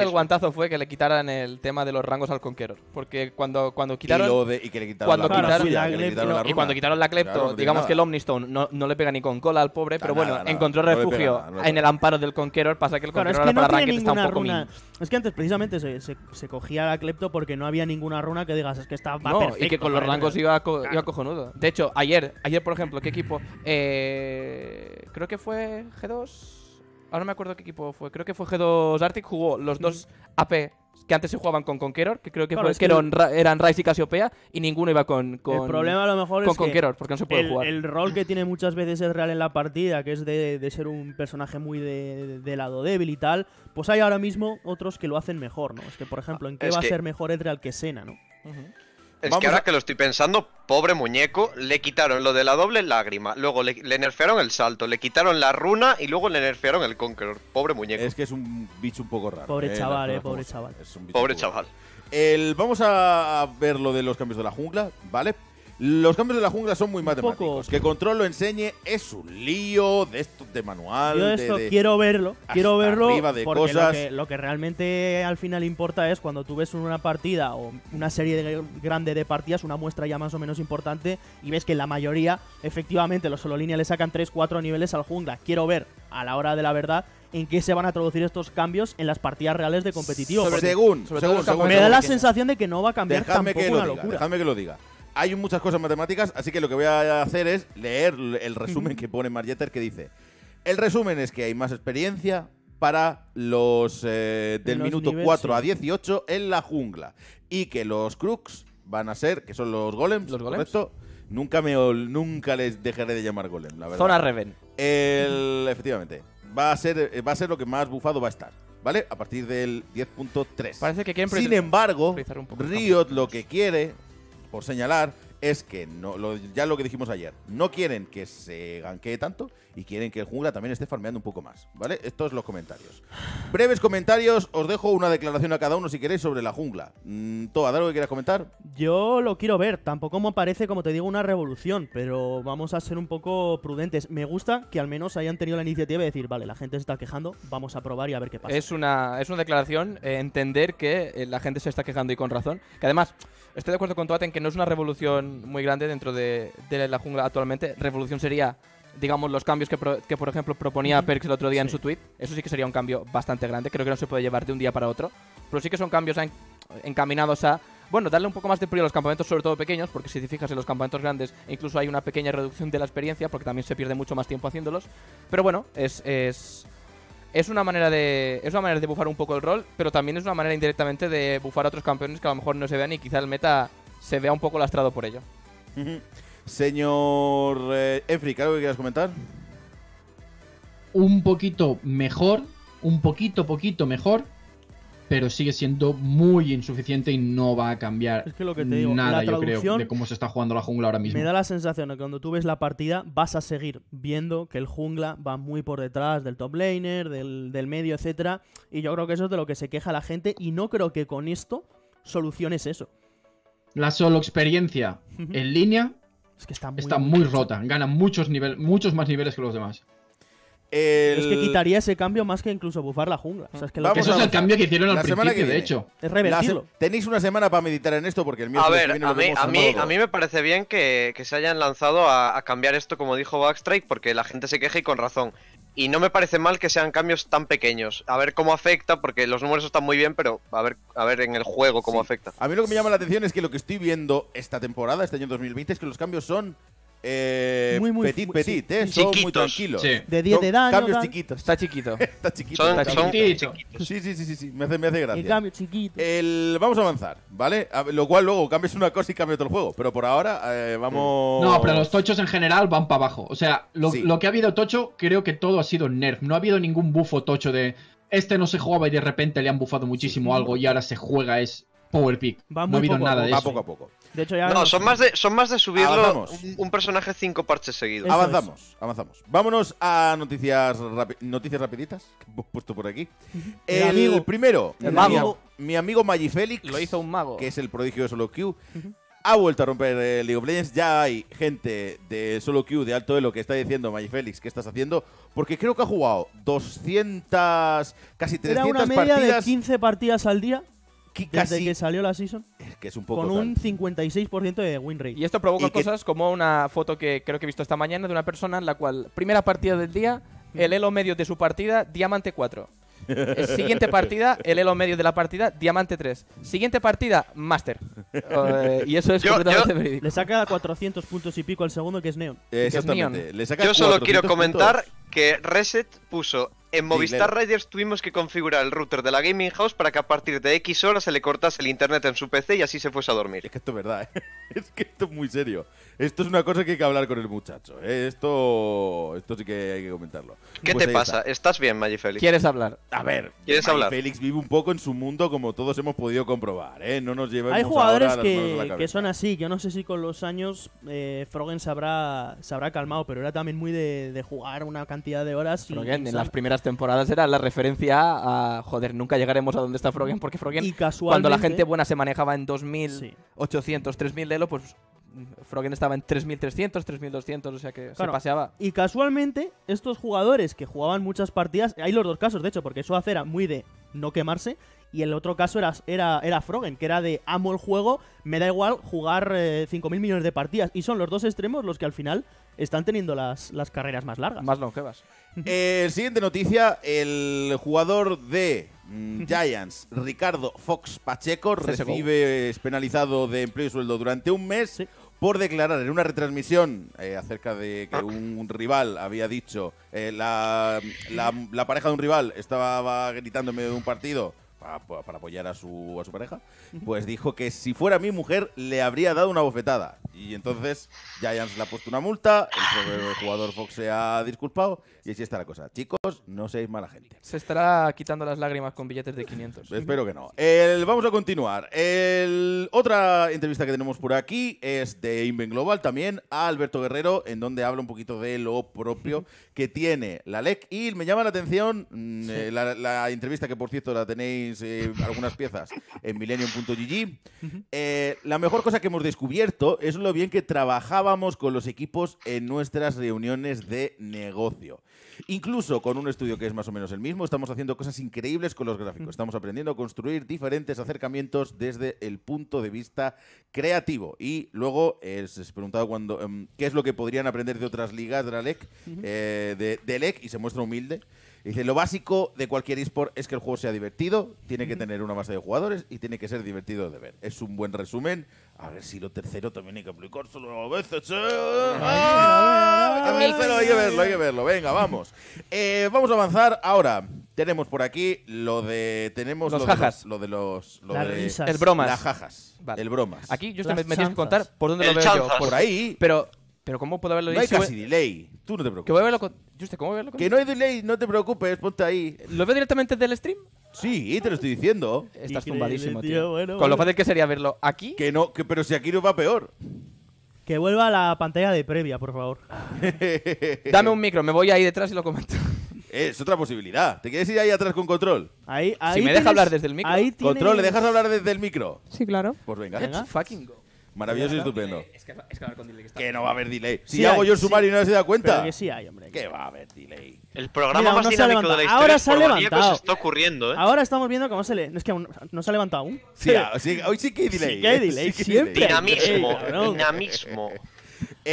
el guantazo fue que le quitaran el tema de los rangos al Conqueror. Porque cuando, cuando quitaron. Y, lo de, y que le quitaron cuando la, quitaron, la, que Y cuando quitaron la Klepto, digamos que el Omnistone no, le pega ni con cola al pobre, pero bueno, encontró refugio en el amparo del Conqueror. Pasa que el Conqueror es que para Ranked está un poco runa. Es que antes precisamente se, cogía la Klepto porque no había ninguna runa que digas, es que está perfecto. Y que con los rangos iba cojonudo. De hecho, ayer, ayer por ejemplo, ¿qué equipo? Eh creo que fue G2. Ahora no me acuerdo qué equipo fue. Creo que fue G2 Arctic. Jugó los dos mm. AP que antes se jugaban con Conqueror, que creo que, eran, y Casiopea, y ninguno iba con, Conqueror, porque no se puede el, jugar. El rol que tiene muchas veces es en la partida, que es de, ser un personaje muy de, lado débil y tal, pues hay ahora mismo otros que lo hacen mejor, ¿no? Es que, por ejemplo, ¿en qué va a ser mejor Edreal que Sena, ¿no? Es que ahora que lo estoy pensando, pobre muñeco, le quitaron lo de la doble lágrima, luego le, nerfearon el salto, le quitaron la runa y luego le nerfearon el Conqueror. Pobre muñeco. Es que es un bicho un poco raro. Pobre eh, chaval, eh, pobre chaval. pobre chaval. El, vamos a ver lo de los cambios de la jungla, ¿vale? Los cambios de la jungla son muy matemáticos. Que Control lo enseñe es un lío de esto de manual. Yo esto quiero verlo, quiero verlo. De porque Lo, que, realmente al final importa es cuando tú ves una partida o una serie de, grande de partidas, una muestra ya más o menos importante, y ves que la mayoría, efectivamente, los solo línea le sacan 3-4 niveles al jungla. Quiero ver a la hora de la verdad en qué se van a traducir estos cambios en las partidas reales de competitivo. según, me da la sensación de que no va a cambiar tampoco una locura. Déjame que lo diga hay muchas cosas matemáticas, así que lo que voy a hacer es leer el resumen que pone Marjeter que dice. El resumen es que hay más experiencia para los eh, del minuto 4 a 18 en la jungla y que los crooks van a ser, que son los golems, ¿Los correcto. Nunca, me, nunca les dejaré de llamar golem, la verdad. Zona Reven. El, efectivamente. Va a, ser, va a ser lo que más bufado va a estar. ¿Vale? A partir del 10.3. Parece que Sin embargo, Riot lo que quiere por señalar es que no, ya lo que dijimos ayer, no quieren que se ganquee tanto y quieren que el jungla también esté farmeando un poco más, ¿vale? Estos los comentarios. Breves comentarios, os dejo una declaración a cada uno si queréis sobre la jungla. Mm, algo que quieras comentar? Yo lo quiero ver, tampoco me parece, como te digo, una revolución, pero vamos a ser un poco prudentes. Me gusta que al menos hayan tenido la iniciativa de decir, vale, la gente se está quejando, vamos a probar y a ver qué pasa. Es una, es una declaración, eh, entender que eh, la gente se está quejando y con razón, que además... Estoy de acuerdo con en que no es una revolución muy grande dentro de, de la jungla actualmente. Revolución sería digamos, los cambios que, que por ejemplo, proponía Perks el otro día en su tweet. Eso sí que sería un cambio bastante grande. Creo que no se puede llevar de un día para otro. Pero sí que son cambios encaminados a. Bueno, darle un poco más de prioridad a los campamentos, sobre todo pequeños, porque si te fijas en los campamentos grandes, incluso hay una pequeña reducción de la experiencia, porque también se pierde mucho más tiempo haciéndolos. Pero bueno, es, es es una manera de es una manera de bufar un poco el rol, pero también es una manera indirectamente de bufar a otros campeones que a lo mejor no se vean y quizá el meta se vea un poco lastrado por ello. Señor eh, Efric, ¿algo que quieras comentar? Un poquito mejor, un poquito, poquito mejor, pero sigue siendo muy insuficiente y no va a cambiar nada, yo creo, de cómo se está jugando la jungla ahora mismo. Me da la sensación de que cuando tú ves la partida vas a seguir viendo que el jungla va muy por detrás del top laner, del, medio, etcétera. Y yo creo que eso es de lo que se queja la gente y no creo que con esto soluciones eso. La solo experiencia en línea es está muy, rota. Gana muchos, muchos más niveles que los demás. Es que quitaría ese cambio más que incluso bufar la jungla. es eso es el cambio que hicieron al la principio, de hecho. Es revertirlo. Tenéis una semana para meditar en esto porque el mío A ver, a mí, a, mí, a mí, me parece bien que, se hayan lanzado a, a, cambiar esto, como dijo Backstrike, porque la gente se queja y con razón. Y no me parece mal que sean cambios tan pequeños. A ver cómo afecta, porque los números están muy bien, pero a ver, a ver en el juego cómo afecta. A mí lo que me llama la atención es que lo que estoy viendo esta temporada, este año 2020, es que los cambios son eh, muy, muy petit, petit, eh, son muy tranquilos. De 10 de daño. Cambios chiquitos. Está chiquito. (laughs) está chiquito. está chiquito. Sí, sí, sí, sí, sí, Me hace, me hace gracia. El, vamos a avanzar, ¿vale? lo cual luego cambias una cosa y cambia otro juego. Pero por ahora, eh, vamos. No, pero los tochos en general van para abajo. O sea, lo, que ha habido tocho, creo que todo ha sido nerf. No ha habido ningún bufo tocho de. Este no se jugaba y de repente le han bufado muchísimo algo y ahora se juega, es Power pick no ha habido nada de eso. Va poco a poco. De hecho, ya no, son más de, son más de subirlo un, personaje cinco parches seguidos. avanzamos, avanzamos. Vámonos a noticias noticias rapiditas que hemos puesto por aquí. (laughs) el, primero, Mi, amigo Magifélix. Lo hizo un mago. Que es el prodigio de Solo Q. Ha vuelto a romper el eh, League of Legends. Ya hay gente de Solo Q de alto de lo que está diciendo Magifélix, ¿qué estás haciendo? Porque creo que ha jugado 200, casi 300 ¿Era una media partidas. de 15 partidas al día? Desde que salió la season. que es un poco. Con un 56% de win rate. Y esto provoca cosas como una foto que creo que he visto esta mañana de una persona en la cual, primera partida del día, el elo medio de su partida, diamante 4. Eh, siguiente (laughs) partida, el elo medio de la partida, diamante 3. Siguiente partida, master. Eh, y eso es (laughs) completamente Le saca 400 puntos y pico al segundo, que es Neon. Exactamente. yo solo quiero comentar que Reset puso en Movistar Riders tuvimos que configurar el router de la Gaming House para que a partir de X horas se le cortase el internet en su PC y así se fuese a dormir. Es que esto es verdad, ¿eh? (laughs) es que esto es muy serio. Esto es una cosa que hay que hablar con el muchacho. ¿eh? Esto, esto sí que hay que comentarlo. ¿Qué pues te pasa? ¿Estás bien, Magifélix? Félix? ¿Quieres hablar? A ver, ¿quieres hablar? Félix vive un poco en su mundo como todos hemos podido comprobar. ¿eh? No nos lleva. Hay jugadores que, que, son así. Yo no sé si con los años eh, Frogen se habrá, habrá calmado, pero era también muy de, jugar una cantidad de horas. en las primeras temporadas era la referencia a, joder, nunca llegaremos a donde está Froggen, porque Froggen, cuando la gente buena se manejaba en 2.800, 3.000 de Elo, pues Froggen estaba en 3.300, 3.200, o sea que se paseaba. Y casualmente, estos jugadores que jugaban muchas partidas, hay los dos casos, de hecho, porque eso hace era muy de no quemarse, y el otro caso era, era, era Froggen, que era de amo el juego, me da igual jugar 5.000 eh, millones de partidas. Y son los dos extremos los que al final están teniendo las, las carreras más largas. Más longevas. (laughs) Eh, siguiente noticia, el jugador de mm, (laughs) Giants, Ricardo Fox Pacheco, recibe eh, penalizado de empleo y sueldo durante un mes por declarar en una retransmisión eh, acerca de que un, rival había dicho, eh, la, la, pareja de un rival estaba gritando en medio de un partido para, apoyar a su, a su pareja, pues dijo que si fuera mi mujer le habría dado una bofetada. Y entonces Giants le ha puesto una multa, el jugador Fox se ha disculpado y esta está la cosa. Chicos, no seáis mala gente. Se estará quitando las lágrimas con billetes de 500. (laughs) Espero que no. vamos a continuar. otra entrevista que tenemos por aquí es de Inven Global, también a Alberto Guerrero, en donde habla un poquito de lo propio (laughs) que tiene la LEC. Y me llama la atención mm, eh, la, entrevista que, por cierto, la tenéis eh, algunas piezas en millennium.gg. Eh, la mejor cosa que hemos descubierto es lo bien que trabajábamos con los equipos en nuestras reuniones de negocio. Incluso con un estudio que es más o menos el mismo, estamos haciendo cosas increíbles con los gráficos. Mm. Estamos aprendiendo a construir diferentes acercamientos desde el punto de vista creativo. Y luego eh, se preguntaba cuando, em, qué es lo que podrían aprender de otras ligas de la e eh, de LEC, y se muestra humilde. Dice, lo básico de cualquier esport es que el juego sea divertido, tiene que tener una masa de jugadores y tiene que ser divertido de ver. Es un buen resumen. A ver si lo tercero también hay que aplicárselo a veces. Hay, que verlo, hay que verlo, Venga, vamos. Eh, vamos a avanzar ahora. Tenemos por aquí lo de. Tenemos lo De los, lo de los. las El bromas. Las jajas. El bromas. Aquí yo me, tienes que contar por dónde lo veo por ahí. Pero pero ¿cómo puedo verlo? No hay casi delay. Tú no te preocupes. Que voy a verlo con... Juste, ¿cómo voy a verlo Que no hay delay, no te preocupes, ponte ahí. ¿Lo veo directamente del stream? Sí, te lo estoy diciendo. Estás tumbadísimo, tío. con lo fácil que sería verlo aquí. Que no, que, pero si aquí no va peor. Que vuelva a la pantalla de previa, por favor. (laughs) Dame un micro, me voy ahí detrás y lo comento. Eh, es otra posibilidad. ¿Te quieres ir ahí atrás con control? Ahí, ahí si me deja hablar desde el micro. Control, ¿le dejas hablar desde el micro? Sí, claro. Pues venga. fucking Maravilloso y estupendo. Eh, es que, con delay Que no va a haber delay. Si hago yo el sí. y no se da cuenta. que va a haber delay? El programa más no se ha dinámico de la historia Ahora se ha levantado. está ocurriendo, ¿eh? Ahora estamos viendo cómo se le... No es que no se ha levantado aún. Sí, ah, hoy sí que hay delay. Sí que hay ¿eh? (laughs) delay, siempre. Dinamismo, dinamismo. El...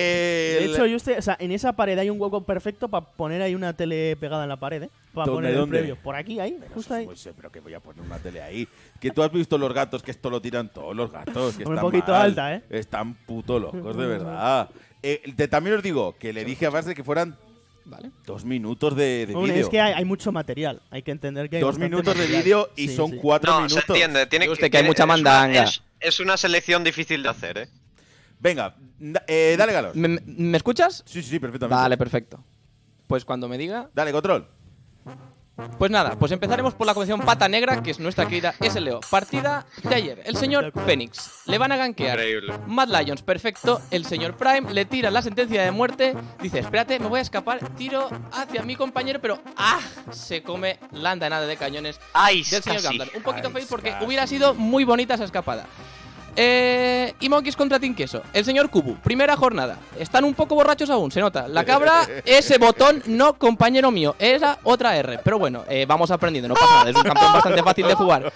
De hecho, yo estoy, o sea, en esa pared hay un hueco perfecto para poner ahí una tele pegada en la pared, ¿eh? Para poner el previo. Por aquí, ahí, justo ahí. Pues, eh, pero que voy a poner una tele ahí. Que tú has visto los gatos, que esto lo tiran todos los gatos. Que un poquito alta, ¿eh? Están puto locos, de (laughs) verdad. Eh, te, también os digo que le dije a de que fueran Vale. Dos minutos de, de vídeo. Es que hay, hay, mucho material. Hay que entender que hay Dos minutos de vídeo y son sí. cuatro no, minutos. Se entiende. Tiene que, usted que, hay mucha mandanga. Es, es, una selección difícil de hacer, ¿eh? Venga, eh, dale galos ¿Me, escuchas? Sí, sí, sí, perfectamente. Vale, perfecto. Pues cuando me diga. Dale, control. Pues nada, pues empezaremos por la colección Pata Negra, que es nuestra querida Leo. Partida de ayer, el señor Phoenix Le van a ganquear. Increíble. Mad Lions, perfecto. El señor Prime le tira la sentencia de muerte. Dice, espérate, me voy a escapar. Tiro hacia mi compañero, pero ¡ah! Se come la andanada de cañones Ay, del señor Un poquito feliz porque hubiera sido muy bonita esa escapada. Eh, y Monkeys contra Queso. El señor Kubu, primera jornada. Están un poco borrachos aún, se nota. La cabra, (laughs) ese botón, no, compañero mío. Era otra R. Pero bueno, eh, vamos aprendiendo, no pasa nada. Es un campeón bastante fácil de jugar.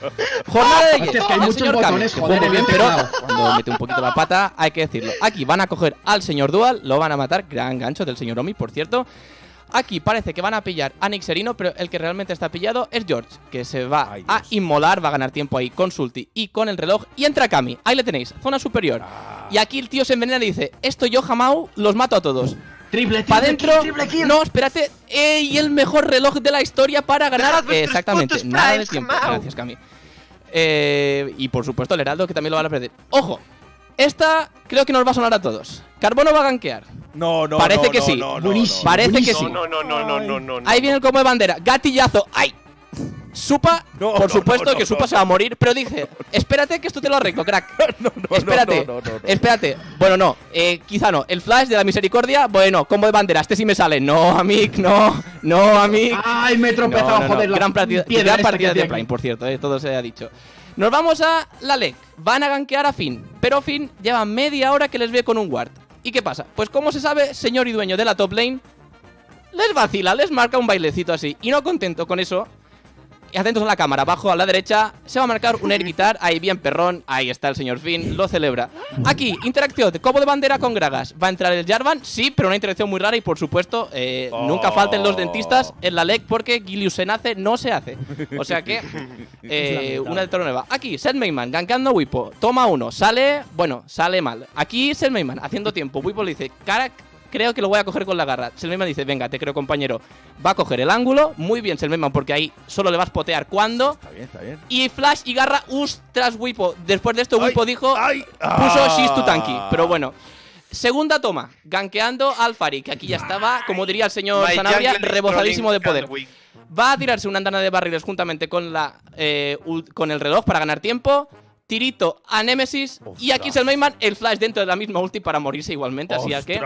Jornada de que hay muchos botones, bien, pero cuando mete un poquito la pata, hay que decirlo. Aquí van a coger al señor Dual, lo van a matar. Gran gancho del señor Omi, por cierto. Aquí parece que van a pillar a Nixerino, pero el que realmente está pillado es George, que se va a inmolar, va a ganar tiempo ahí con Sulti y con el reloj. Y entra Kami, ahí le tenéis, zona superior. Ah. Y aquí el tío se envenena y dice, esto yo, Jamau, los mato a todos. Triple, para No, espérate. ¡Ey, el mejor reloj de la historia para ganar. exactamente. Nada de tiempo. Gracias, Kami. Eh, y por supuesto, el Heraldo, que también lo van a perder. ¡Ojo! Esta creo que nos va a sonar a todos. Carbono va a ganquear. No, no, Parece que sí. Parece que sí. No, no, no, no, no, no, Ahí viene el combo de bandera. Gatillazo. ¡Ay! Supa, (laughs) por supuesto que Supa se va a morir, pero dice, espérate que esto te lo arreglo, crack. (laughs) espérate, espérate. Bueno, no, eh, quizá no. El flash de la misericordia, bueno, combo de bandera, este sí me sale. No, amic, no, no, amic. Ay, me he tropezado, joder. gran, partida, de Prime, por cierto, eh, todo se ha dicho. Nos vamos a la LEC. Van a gankear a Finn, pero Finn lleva media hora que les ve con un ward. ¿Y qué pasa? Pues como se sabe, señor y dueño de la top lane, les vacila, les marca un bailecito así. Y no contento con eso, y atentos a la cámara, abajo a la derecha, se va a marcar un air guitar, ahí bien perrón, ahí está el señor Finn, lo celebra. Aquí, interacción, de cobo de bandera con Gragas, ¿va a entrar el Jarvan? Sí, pero una interacción muy rara y por supuesto, eh, nunca oh. falten los dentistas en la leg porque se Gilius nace, no se hace. O sea que, (laughs) eh, una de toro nueva. Aquí, Seth Mayman, gankando Wipo, toma uno, sale, bueno, sale mal. Aquí, Seth Mayman, haciendo tiempo, Wipo le dice, carac creo que lo voy a coger con la garra. Selmeman dice, venga, te creo compañero. Va a coger el ángulo, muy bien Selmeman porque ahí solo le vas a potear cuando. Está bien, está bien. Y Flash y garra, ustras Wipo. Después de esto Wipo dijo, ay, puso ah. tanky, pero bueno. Segunda toma, ganqueando al Fari, que aquí ya estaba, como diría el señor Sanabria, rebozadísimo de poder. Va a tirarse una andana de barriles juntamente con, la, eh, con el reloj para ganar tiempo. Tirito a Nemesis y aquí es el el Flash dentro de la misma ulti para morirse igualmente. Así que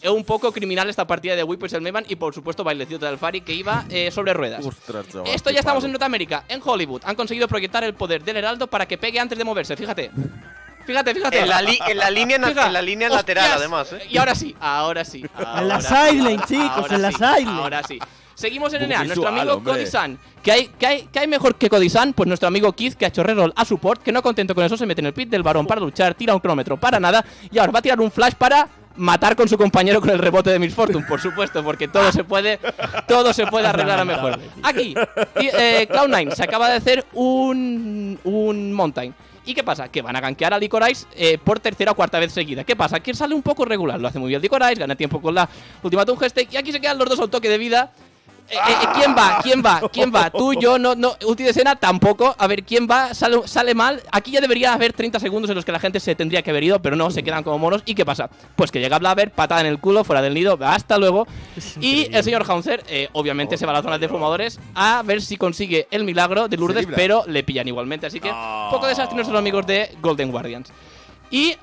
es un poco criminal esta partida de Whippers el Mayman y por supuesto bailecito del Fari que iba eh, sobre ruedas. Esto ya estamos en Norteamérica, en Hollywood. Han conseguido proyectar el poder del Heraldo para que pegue antes de moverse, fíjate. Fíjate, fíjate. En la, línea, la línea lateral, además. ¿eh? Y ahora sí, ahora sí. en la sideline, chicos, en la sideline. Ahora sí. Seguimos en NA, nuestro amigo Codizan. ¿Qué hay, qué hay, hay mejor que Codizan? Pues nuestro amigo Keith, que ha hecho reroll a support, que no contento con eso, se mete en el pit del varón para luchar, tira un cronómetro para nada, y ahora va a tirar un flash para matar con su compañero con el rebote de Miss Fortune, por supuesto, porque todo se puede, todo se puede arreglar a mejor. Aquí, eh, Cloud9 se acaba de hacer un, un mountain. ¿Y qué pasa? Que van a gankear a Licorice eh, por tercera o cuarta vez seguida. ¿Qué pasa? Que sale un poco regular. Lo hace muy bien Licorice, gana tiempo con la última Doom Y aquí se quedan los dos al toque de vida. Eh, eh, eh, ¿Quién va? ¿Quién va? ¿Quién va? (laughs) Tú, yo, no, no. Última escena tampoco. A ver, ¿quién va? Sale, mal. Aquí ya debería haber 30 segundos en los que la gente se tendría que haber ido, pero no, se quedan como monos. ¿Y qué pasa? Pues que llega Blaver, patada en el culo, fuera del nido, hasta luego. Y el señor Hauser, obviamente, se va a la zona de fumadores a ver si consigue el milagro de Lourdes, pero le pillan igualmente. Así que, poco desastre nuestros amigos de Golden Guardians. Y,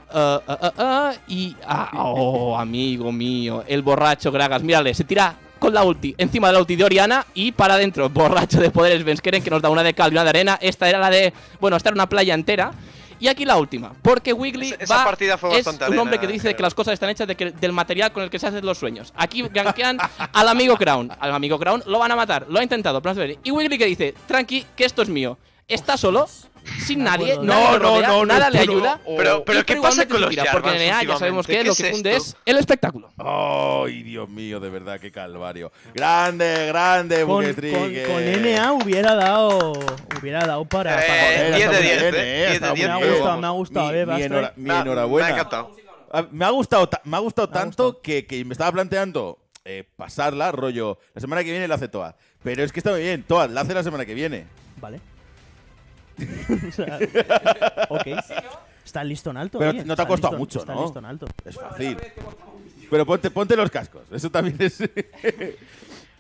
y ah, oh, amigo mío, el borracho Gragas, mírale, se tira con la ulti encima de la ulti de Oriana y para adentro. Borracho de poderes Venskeren que nos da una de cal y una de arena. Esta era la de, bueno, esta era una playa entera. Y aquí la última, porque Wiggly partida fue es un hombre que eh, dice que las cosas están hechas de que, del material con el que se hacen los sueños. Aquí gankean (laughs) al amigo Crown. Al amigo Crown lo van a matar, lo ha intentado. y Wiggly que dice, tranqui, que esto es mío. Está solo, sin nadie. No, no, Nada le ayuda. Pero, pero ¿qué pasa con los Porque NA ya sabemos que lo que funde es el espectáculo. ¡Ay, Dios mío, de verdad, qué calvario! ¡Grande, grande, Con, NA hubiera dado. Hubiera dado para. 10 eh, de 10. 10 ¿eh? de 10. Eh, ah, me ha gustado, me ha gustado. Mi enhorabuena. Me ha encantado. Me ha gustado, me ha gustado tanto que, que me estaba planteando pasarla, rollo. La semana que viene la hace Toad. Pero es que está muy bien, Toad, la hace la semana que viene. Vale. (laughs) Está listo en alto. Pero no te ha costado mucho, ¿no? alto. Es fácil. Pero ponte, ponte los cascos. Eso también es. (laughs)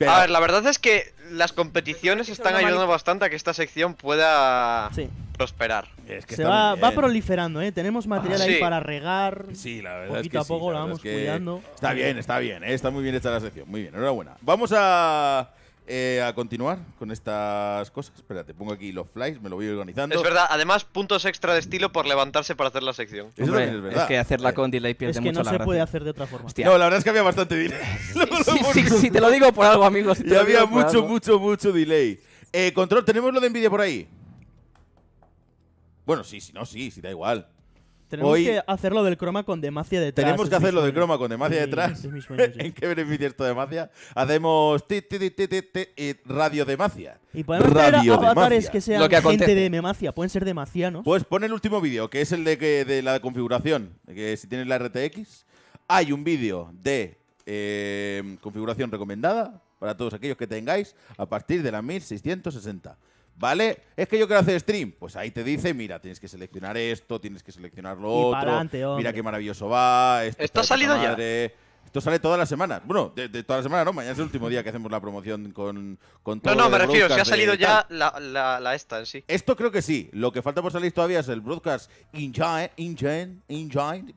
A ver, la verdad es que las competiciones están ayudando bastante a que esta sección pueda prosperar. Se va, proliferando, ¿eh? Tenemos material ahí para regar. Sí, la verdad. Poquito que a poco la, vamos cuidando. Está bien, está bien, ¿eh? está muy bien hecha la sección. Muy bien, enhorabuena. Vamos a eh, a continuar con estas cosas. Espérate, pongo aquí los flies, me lo voy organizando. Es verdad, además puntos extra de estilo por levantarse para hacer la sección. es, verdad. es, que hacerla eh, con delay pierde mucho es que no se puede hacer de otra forma. No, la verdad es que había bastante delay. Si (laughs) (laughs) sí, sí, te lo digo por algo, amigos. y había mucho, mucho, mucho delay. Eh, control, ¿tenemos lo de envidia por ahí? Bueno, sí, si no, sí, si da igual. Tenemos que hacerlo del croma con demacia detrás. Tenemos que hacerlo del croma con demacia detrás. (laughs) ¿En qué beneficio esto demacia? Hacemos ti, ti, ti, y radio demacia. Y podemos radio avatares que sean gente de demacia. Pueden ser demacianos. Pues pon el último vídeo, que es el de, que, de la configuración. Que si tienes la RTX, hay un vídeo de eh, configuración recomendada para todos aquellos que tengáis a partir de la 1660. ¿Vale? Es que yo quiero hacer stream. Pues ahí te dice, mira, tienes que seleccionar esto, tienes que seleccionar lo otro. mira qué maravilloso va. Esto ¿Está salido ya? Esto sale todas las semanas. Bueno, de, todas las semanas no, mañana es el último día que hacemos la promoción con, con todo No, no, me refiero, si ha salido ya la, esta en sí. Esto creo que sí. Lo que falta por salir todavía es el broadcast Engine,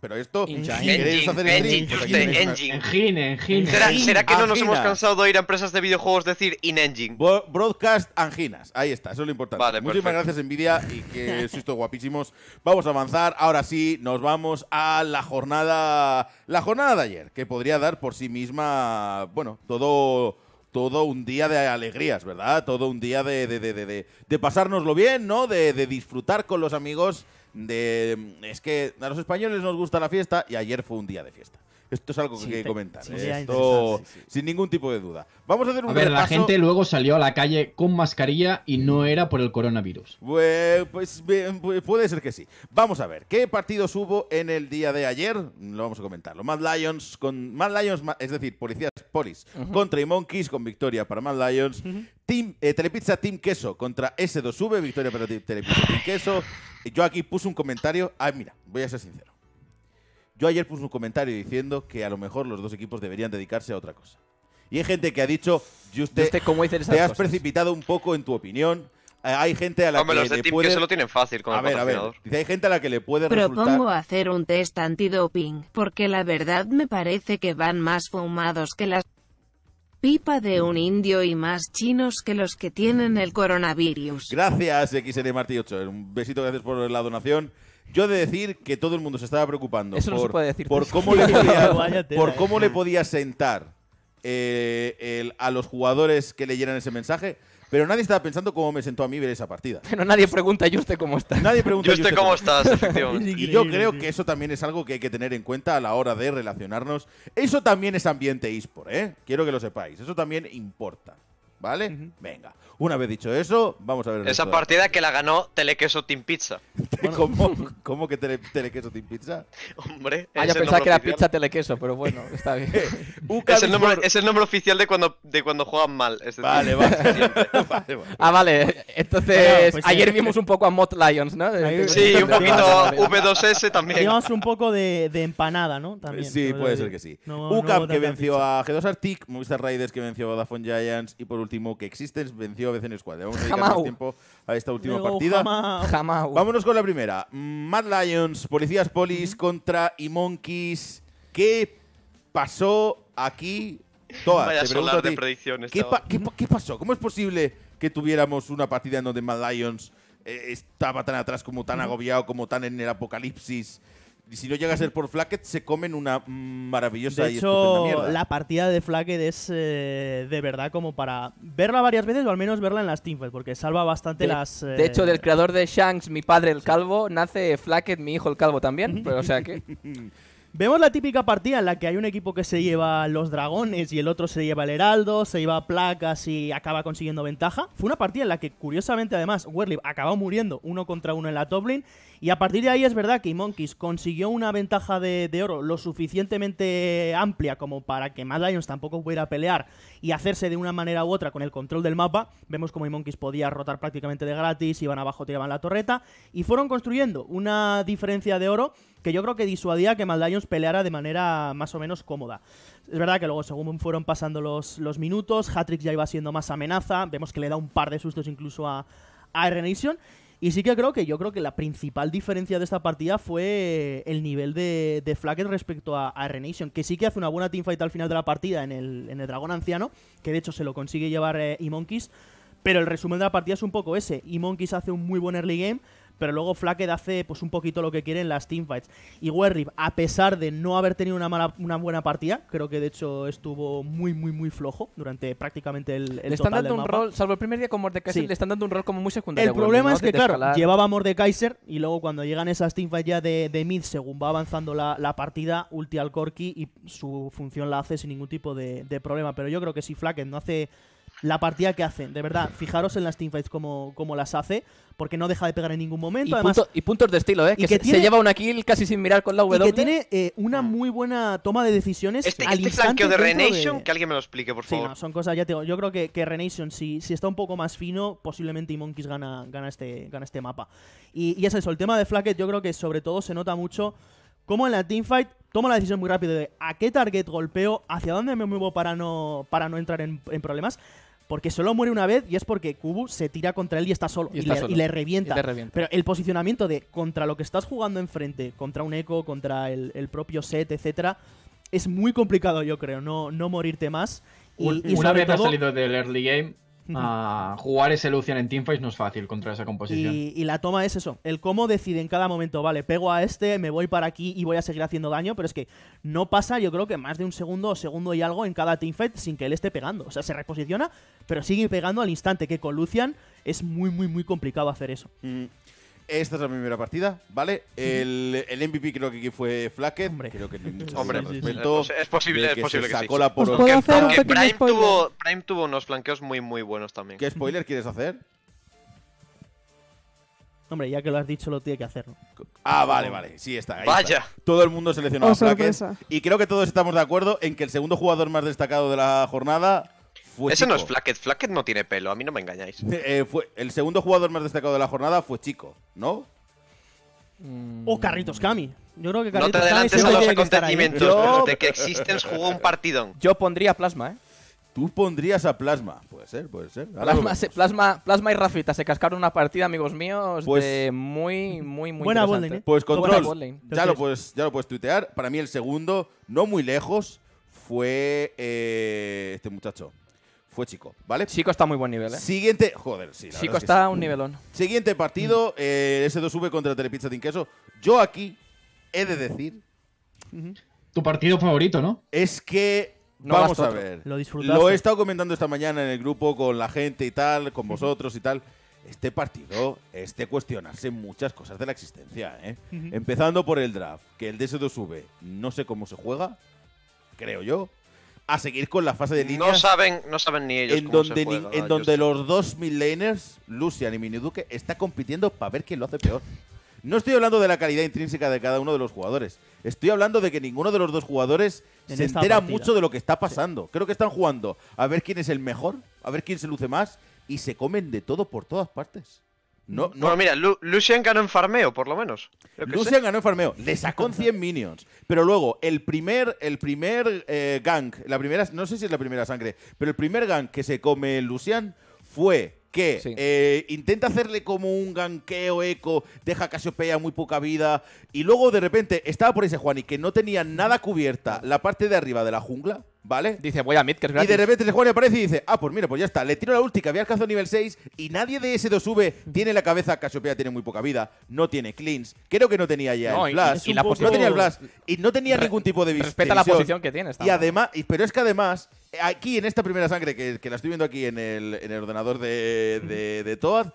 Pero esto, engine. hacer pues engine, engine, engine. ¿Será, ¿Será, que no nos hemos cansado de ir a empresas de videojuegos decir in-engine? broadcast anginas. Ahí está, eso es lo importante. Vale, Muchísimas gracias, Nvidia, y que (laughs) sois guapísimos. Vamos a avanzar. Ahora sí, nos vamos a la jornada, la jornada de ayer, que podría dar por sí misma, bueno, todo, todo un día de alegrías, ¿verdad? Todo un día de, de, de, pasárnoslo bien, ¿no? De, disfrutar con los amigos. De, es que a los españoles nos gusta la fiesta y ayer fue un día de fiesta. Esto es algo que hay que comentar. Esto, sin ningún tipo de duda. Vamos a hacer un A ver, la gente luego salió a la calle con mascarilla y no era por el coronavirus. Pues, pues, pues, puede ser que sí. Vamos a ver, ¿qué partidos hubo en el día de ayer? Lo vamos a comentarlo. Mad Lions, con, Mad Lions es decir, Policías Polis, contra y Monkeys con victoria para Mad Lions. Team, eh, Telepizza Team Queso contra S2V, victoria para Telepizza Team Queso. Yo aquí puse un comentario. Ay, ah, mira, voy a ser sincero. Yo ayer puse un comentario diciendo que a lo mejor los dos equipos deberían dedicarse a otra cosa. Y hay gente que ha dicho, yo usted, cómo dicen te has precipitado un poco en tu opinión. Eh, hay gente a la que los le puede... se lo tienen fácil con a el ver, a ver. Dice, hay gente a la que le puede Propongo hacer un test antidoping, porque la verdad me parece que van más fumados que las pipa de un indio y más chinos que los que tienen el coronavirus. Gracias, XN 8. Un besito, gracias por la donación. Yo he de decir que todo el mundo se estaba preocupando por, cómo le podía, sentar eh, a los jugadores que leyeran ese mensaje, pero nadie estaba pensando cómo me sentó a mí ver esa partida. (laughs) Pero nadie pregunta, ¿y usted cómo está? Nadie pregunta. a usted cómo está. (laughs) Y yo creo que eso también es algo que hay que tener en cuenta a la hora de relacionarnos. Eso también es ambiente eSport, ¿eh? Quiero que lo sepáis. Eso también importa. ¿Vale? Venga. Una vez dicho eso, vamos a ver. Esa partida que la ganó Telequeso Team Pizza. (laughs) ¿Cómo, (laughs) ¿Cómo, que Telequeso Team Pizza? Hombre. Ah, yo pensaba que era pizza Telequeso, pero bueno, está bien. (laughs) Eh, es, el nombre, es, el nombre, oficial de cuando, de cuando juegan mal. vale, vale. Ah, vale. Entonces, pues ayer vimos un poco a Mod Lions, ¿no? sí, un poquito V2S también. Vimos un poco de, de empanada, ¿no? También, sí, puede ser que sí. UCAM, UCAP que venció a G2 Arctic, Movistar Raiders que venció a Vodafone Giants y por último que Existence venció Liga en escuadra. ¿eh? Vamos a dedicar tiempo a esta última partida. Vámonos con la primera. Mad Lions, policías polis contra y monkeys. ¿Qué pasó aquí? Todas. predicciones. ¿qué, ¿Qué pasó? ¿Cómo es posible que tuviéramos una partida en donde Mad Lions eh, estaba tan atrás, como tan agobiado, como tan en el apocalipsis, y si no llega a ser por Flacket, se comen una maravillosa de y hecho, La partida de Flacket es eh, de verdad como para verla varias veces o al menos verla en las teamfights, porque salva bastante las. De hecho, eh, del creador de Shanks, mi padre el calvo, nace Flackett mi hijo el calvo también. o sea que. (laughs) Vemos la típica partida en la que hay un equipo que se lleva los dragones y el otro se lleva el heraldo, se lleva placas y acaba consiguiendo ventaja. Fue una partida en la que, curiosamente, además, Werlib acabó muriendo uno contra uno en la Toblin y a partir de ahí es verdad que Monkeys consiguió una ventaja de, oro lo suficientemente amplia como para que Mad Lions tampoco pudiera pelear y hacerse de una manera u otra con el control del mapa. Vemos como Monkeys podía rotar prácticamente de gratis, iban abajo, tiraban la torreta y fueron construyendo una diferencia de oro que yo creo que disuadía que Mad Lions peleara de manera más o menos cómoda. Es verdad que luego, según fueron pasando los, minutos, Hatrix ya iba siendo más amenaza. Vemos que le da un par de sustos incluso a, a Renation. Y sí que creo que yo creo que la principal diferencia de esta partida fue eh, el nivel de, de respecto a, Renation, que sí que hace una buena teamfight al final de la partida en el, en el dragón anciano, que de hecho se lo consigue llevar y eh, e Monkeys. Pero el resumen de la partida es un poco ese. E Monkeys hace un muy buen early game pero luego Flaked hace pues un poquito lo que quiere en las teamfights. Y Werrib, a pesar de no haber tenido una, buena partida, creo que de hecho estuvo muy, muy, muy flojo durante prácticamente el, el Le están dando un rol, salvo el primer día con Mordekaiser, le están dando un rol como muy secundario. El problema es que, claro, llevábamos llevaba Mordekaiser y luego cuando llegan esas teamfights ya de, mid, según va avanzando la, partida, ulti al Corki y su función la hace sin ningún tipo de, problema. Pero yo creo que si Flaked no hace la partida que hacen. De verdad, fijaros en las teamfights como, como las hace, porque no deja de pegar en ningún momento. Y, puntos de estilo, ¿eh? Que, se, lleva una kill casi sin mirar con la W. que tiene eh, una ah. muy buena toma de decisiones. Este, al este flanqueo de Renation, que alguien me lo explique, por favor. no, son cosas, ya tengo Yo creo que, que Renation, si, si está un poco más fino, posiblemente Monkeys gana, gana, este, gana este mapa. Y, y es eso, el tema de Flacket, yo creo que sobre todo se nota mucho como en la teamfight toma la decisión muy rápido de a qué target golpeo, hacia dónde me muevo para no, para no entrar en problemas. Porque solo muere una vez y es porque Kubu se tira contra él y está solo. Y, le, revienta. Pero el posicionamiento de contra lo que estás jugando enfrente, contra un eco, contra el, propio set, etcétera, es muy complicado, yo creo, no, no morirte más. Y, una vez has salido del early game, jugar ese Lucian en teamfights no es fácil contra esa composición. Y, la toma es eso, el cómo decide en cada momento, vale, pego a este, me voy para aquí y voy a seguir haciendo daño, pero es que no pasa, yo creo que más de un segundo o segundo y algo en cada teamfight sin que él esté pegando. O sea, se reposiciona, pero sigue pegando al instante, que con Lucian es muy, muy, muy complicado hacer eso. Mm. Esta es la primera partida, ¿vale? El, MVP creo que aquí fue Hombre, Creo que Hombre, Es posible, que, sacó la pues por Prime tuvo, Prime tuvo unos flanqueos muy, muy buenos también. ¿Qué spoiler quieres hacer? Hombre, ya que lo has dicho, lo tiene que hacer. Ah, vale, vale. Sí, está. Ahí Vaya. Todo el mundo seleccionó oh, a Y creo que todos estamos de acuerdo en que el segundo jugador más destacado de la jornada eso Ese no es Flacket. Flacket no tiene pelo, a mí no me engañáis. Eh, fue el segundo jugador más destacado de la jornada fue Chico, ¿no? Mm. O Carritos Cami. Yo creo que Carritos No te adelantes a los acontecimientos. De que Existence jugó un partidón. Yo pondría Plasma, ¿eh? Tú pondrías a Plasma. Puede ser, puede ser. Plasma, plasma, y Rafita se cascaron una partida, amigos míos, pues, de muy, muy, muy Buena bowling. ¿eh? Pues control, ya, lo puedes, ya lo puedes tuitear. Para mí el segundo, no muy lejos, fue eh, este muchacho. Chico, ¿vale? Chico está muy buen nivel, ¿eh? Siguiente, joder, sí. Chico está a un nivelón. Siguiente partido, mm. eh, S2V contra Telepizza Sin Queso. Yo aquí he de decir. Tu partido favorito, ¿no? Es que vamos a ver. Lo, he estado comentando esta mañana en el grupo con la gente y tal, con vosotros y tal. Este partido este de cuestionarse muchas cosas de la existencia, ¿eh? Empezando por el draft, que el DS2V no sé cómo se juega, creo yo a seguir con la fase de líneas. No saben, no saben ni ellos. En cómo donde, en donde los dos midlaners, Lucian y duque está compitiendo para ver quién lo hace peor. No estoy hablando de la calidad intrínseca de cada uno de los jugadores. Estoy hablando de que ninguno de los dos jugadores se entera mucho de lo que está pasando. Creo que están jugando a ver quién es el mejor, a ver quién se luce más y se comen de todo por todas partes. No, mira, Lucian ganó en farmeo, por lo menos. Lucian ganó en farmeo, le sacó 100 minions. Pero luego, el primer, el primer eh, gank, la primera, no sé si es la primera sangre, pero el primer gank que se come Lucian fue que eh, intenta hacerle como un ganqueo eco, deja a muy poca vida, y luego de repente estaba por ese Juan y que no tenía nada cubierta ah. la parte de arriba de la jungla. ¿Vale? Dice, voy a mid, que es gratis. Y de repente el aparece y dice, ah, pues mira, pues ya está. Le tiro la última había alcanzado nivel 6 y nadie de S2V tiene la cabeza. Casiopea tiene muy poca vida, no tiene cleans. Creo que no tenía ya el flash. Uh, y, No tenía el flash. Y no tenía ningún tipo de visión. Respeta la posición que tiene. y además, pero es que además, aquí en esta primera sangre que, la estoy viendo aquí en el, en el ordenador de, de, de Toad,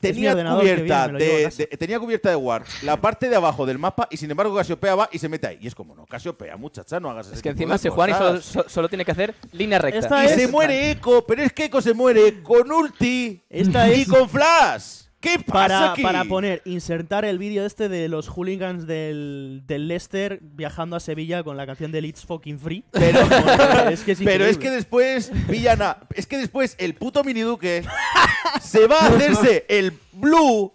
tenía cubierta, de, tenía cubierta de War la parte de abajo del mapa y sin embargo Casiopea va y se mete ahí. Y es como, no, Casiopea, muchacha, no hagas eso. Es que encima se juega y solo, tiene que hacer línea recta. y se muere Eco, pero es que Eco se muere con ulti Esta y con flash. ¿Qué pasa para, para poner, insertar el vídeo este de los hooligans del, del Leicester viajando a Sevilla con la canción de It's Fucking Free. Pero, (laughs) es, que pero es que después, Villana, es que después el puto duque se va a hacerse el Blue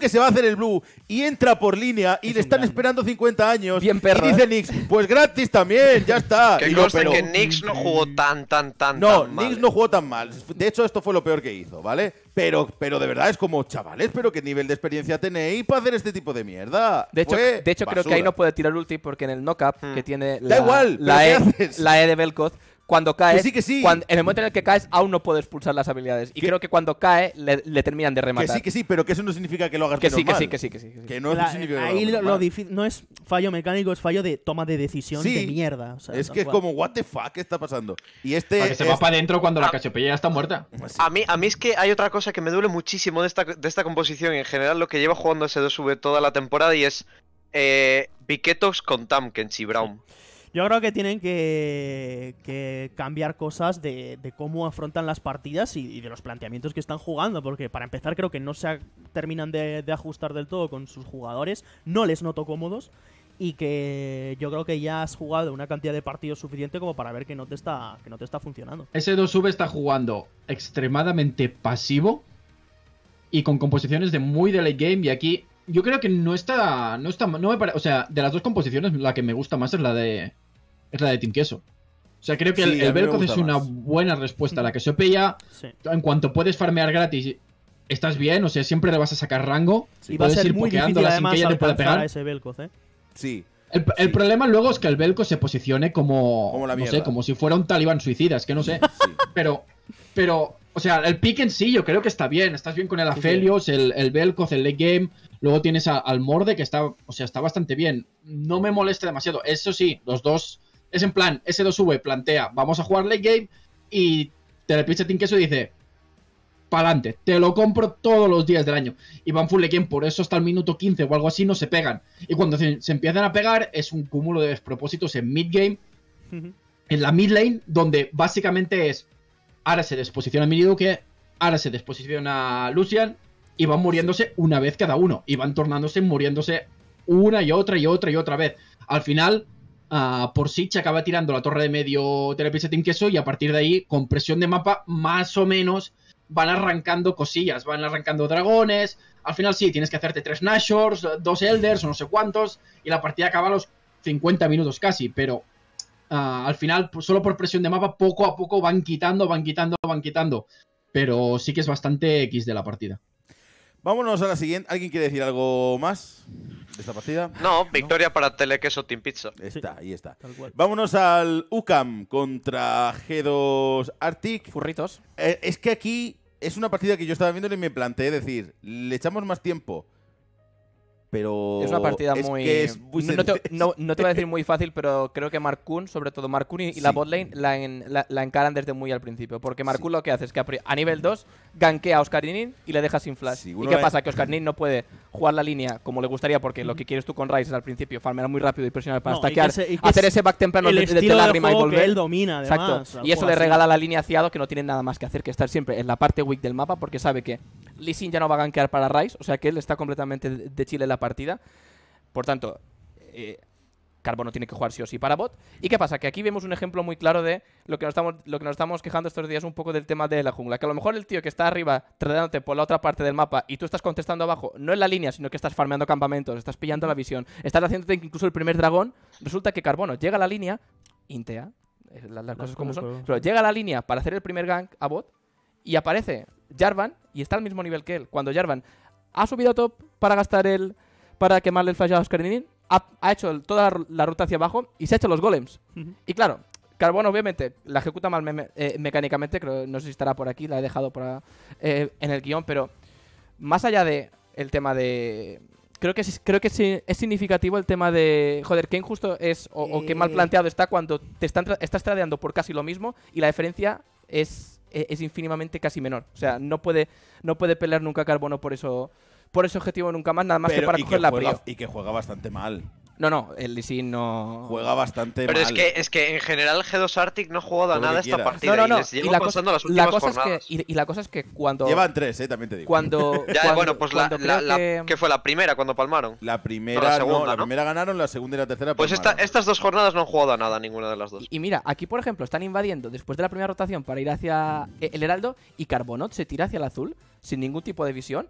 que se va a hacer el blue y entra por línea y le están esperando 50 años. Y dice ¿eh? Nix, pues gratis también, ya está. (laughs) Que conste que Nix no jugó tan, tan, tan, No, tan Nix no jugó tan mal. De hecho, esto fue lo peor que hizo, ¿vale? Pero, pero de verdad es como, chavales, pero qué nivel de experiencia tenéis para hacer este tipo de mierda. De hecho, de hecho creo que ahí no puede tirar ulti porque en el knock-up, que hmm. tiene la, da igual, la, e, la e de Vel'Koz cuando caes, en el momento en el que caes, aún no puedes pulsar las habilidades. Y creo que cuando cae, le, terminan de rematar. Que sí, que sí, pero que eso no significa que lo hagas que sí, Que sí, que sí, que sí. Que, no Ahí lo, no es fallo mecánico, es fallo de toma de decisión de mierda. es que es como, what the fuck, está pasando? Y este. se va para adentro cuando la cachopella ya está muerta. Pues a mí, a mí es que hay otra cosa que me duele muchísimo de esta, de esta composición. En general, lo que lleva jugando S2V toda la temporada y es. Eh, Piquetos con Tam, Kenchi Brown. Yo creo que tienen que, cambiar cosas de, cómo afrontan las partidas y, de los planteamientos que están jugando, porque para empezar creo que no se terminan de, ajustar del todo con sus jugadores, no les noto cómodos y que yo creo que ya has jugado una cantidad de partidos suficiente como para ver que no te está, que no te está funcionando. Ese 2V está jugando extremadamente pasivo y con composiciones de muy de late game y aquí yo creo que no está no está no o sea, de las dos composiciones la que me gusta más es la de es la de Team Queso. O sea, creo que el, el es una buena respuesta a la que se pilla. En cuanto puedes farmear gratis, estás bien, o sea, siempre le vas a sacar rango. Y va a ser ir muy difícil, sin que ella te pueda pegar. ese Belkoz, ¿eh? Sí. El, problema luego es que el Velco se posicione como. como no sé, como si fuera un talibán suicida, es que no sé. Pero. Pero. O sea, el pick en sí yo creo que está bien. Estás bien con el Aphelios, el, el el late game. Luego tienes al Morde que está. O sea, está bastante bien. No me molesta demasiado. Eso sí, los dos es en plan, S2V plantea, vamos a jugar late game y te Telepizza Team Queso dice, adelante te lo compro todos los días del año. Y van full late game, por eso hasta el minuto 15 o algo así no se pegan. Y cuando se, empiezan a pegar es un cúmulo de despropósitos en mid game, en la mid lane, donde básicamente es, ahora se desposiciona mini ahora se desposiciona Lucian, y van muriéndose una vez cada uno. Y van tornándose, muriéndose una y otra y otra y otra vez. Al final, Ah, por sí se acaba tirando la torre de medio Telepizza Team Queso y a partir de ahí, con presión de mapa, más o menos van arrancando cosillas, van arrancando dragones. Al final sí, tienes que hacerte tres Nashors, dos Elders o no sé cuántos, y la partida acaba a los 50 minutos casi, pero ah, al final, pues, solo por presión de mapa, poco a poco van quitando, van quitando, van quitando. Pero sí que es bastante X de la partida. Vámonos a la siguiente. ¿Alguien quiere decir algo más de esta partida? No, victoria para Telequeso Team Pizza. Está, ahí está. Vámonos al UCAM contra G2 Arctic. Furritos. Eh, es que aquí es una partida que yo estaba viendo y me planteé decir, le echamos más tiempo pero es una partida muy, no, te, voy a decir (laughs) muy fácil pero creo que Markun, sobre todo Markun y, la botlane la, la, encaran desde muy al principio porque Markun lo que hace es que a, nivel 2 gankea a Oscarinin y le deja sin flash y qué pasa que (laughs) Oscarinin no puede jugar la línea como le gustaría porque lo que quieres tú con Ryze es al principio farmear muy rápido y presionar para stackear hacer ese back temprano el de, y volver domina además, y eso le regala la línea Ciado que no tiene nada más que hacer que estar siempre en la parte weak del mapa porque sabe que Lee Sin ya no va a gankear para Rice, o sea que él está completamente de chile en la partida. Por tanto, eh, Carbono tiene que jugar sí o sí para bot. ¿Y qué pasa? Que aquí vemos un ejemplo muy claro de lo que nos estamos, lo que nos estamos quejando estos días un poco del tema de la jungla. Que a lo mejor el tío que está arriba tratándote por la otra parte del mapa y tú estás contestando abajo, no en la línea, sino que estás farmeando campamentos, estás pillando la visión, estás haciéndote incluso el primer dragón. Resulta que Carbono llega a la línea, intea, eh, las cosas como son, pero llega a la línea para hacer el primer gank a bot y aparece Jarvan y está al mismo nivel que él. Cuando Jarvan ha subido a top para gastar el. para quemarle el flash a Oscar ha, hecho toda la, ruta hacia abajo y se ha hecho los golems. Y claro, Carbón obviamente la ejecuta mal eh, mecánicamente, no sé si estará por aquí, la he dejado para eh, en el guión, pero más allá de el tema de creo que es, creo que significativo el tema de joder qué injusto es o, qué mal eh. planteado está cuando te están, estás tradeando por casi lo mismo y la diferencia es, e, es, infinitamente casi menor. O sea, no puede, no puede pelear nunca Carbono por eso por ese objetivo nunca más, nada más que para coger la, prueba Y que juega bastante mal. No, no, el Lee no. Juega bastante Pero es que, es que en general G2 Arctic no ha jugado a nada esta partida. No, no, no. Y la cosa, Es que, cuando. Llevan tres, eh, también te digo. Cuando. (laughs) ya, bueno, pues la, que... ¿Qué fue la primera cuando palmaron? La primera, la, primera ganaron, la segunda y la tercera. Pues estas dos jornadas no han jugado a nada, ninguna de las dos. Y, mira, aquí por ejemplo están invadiendo después de la primera rotación para ir hacia el Heraldo y Carbonot se tira hacia el azul sin ningún tipo de visión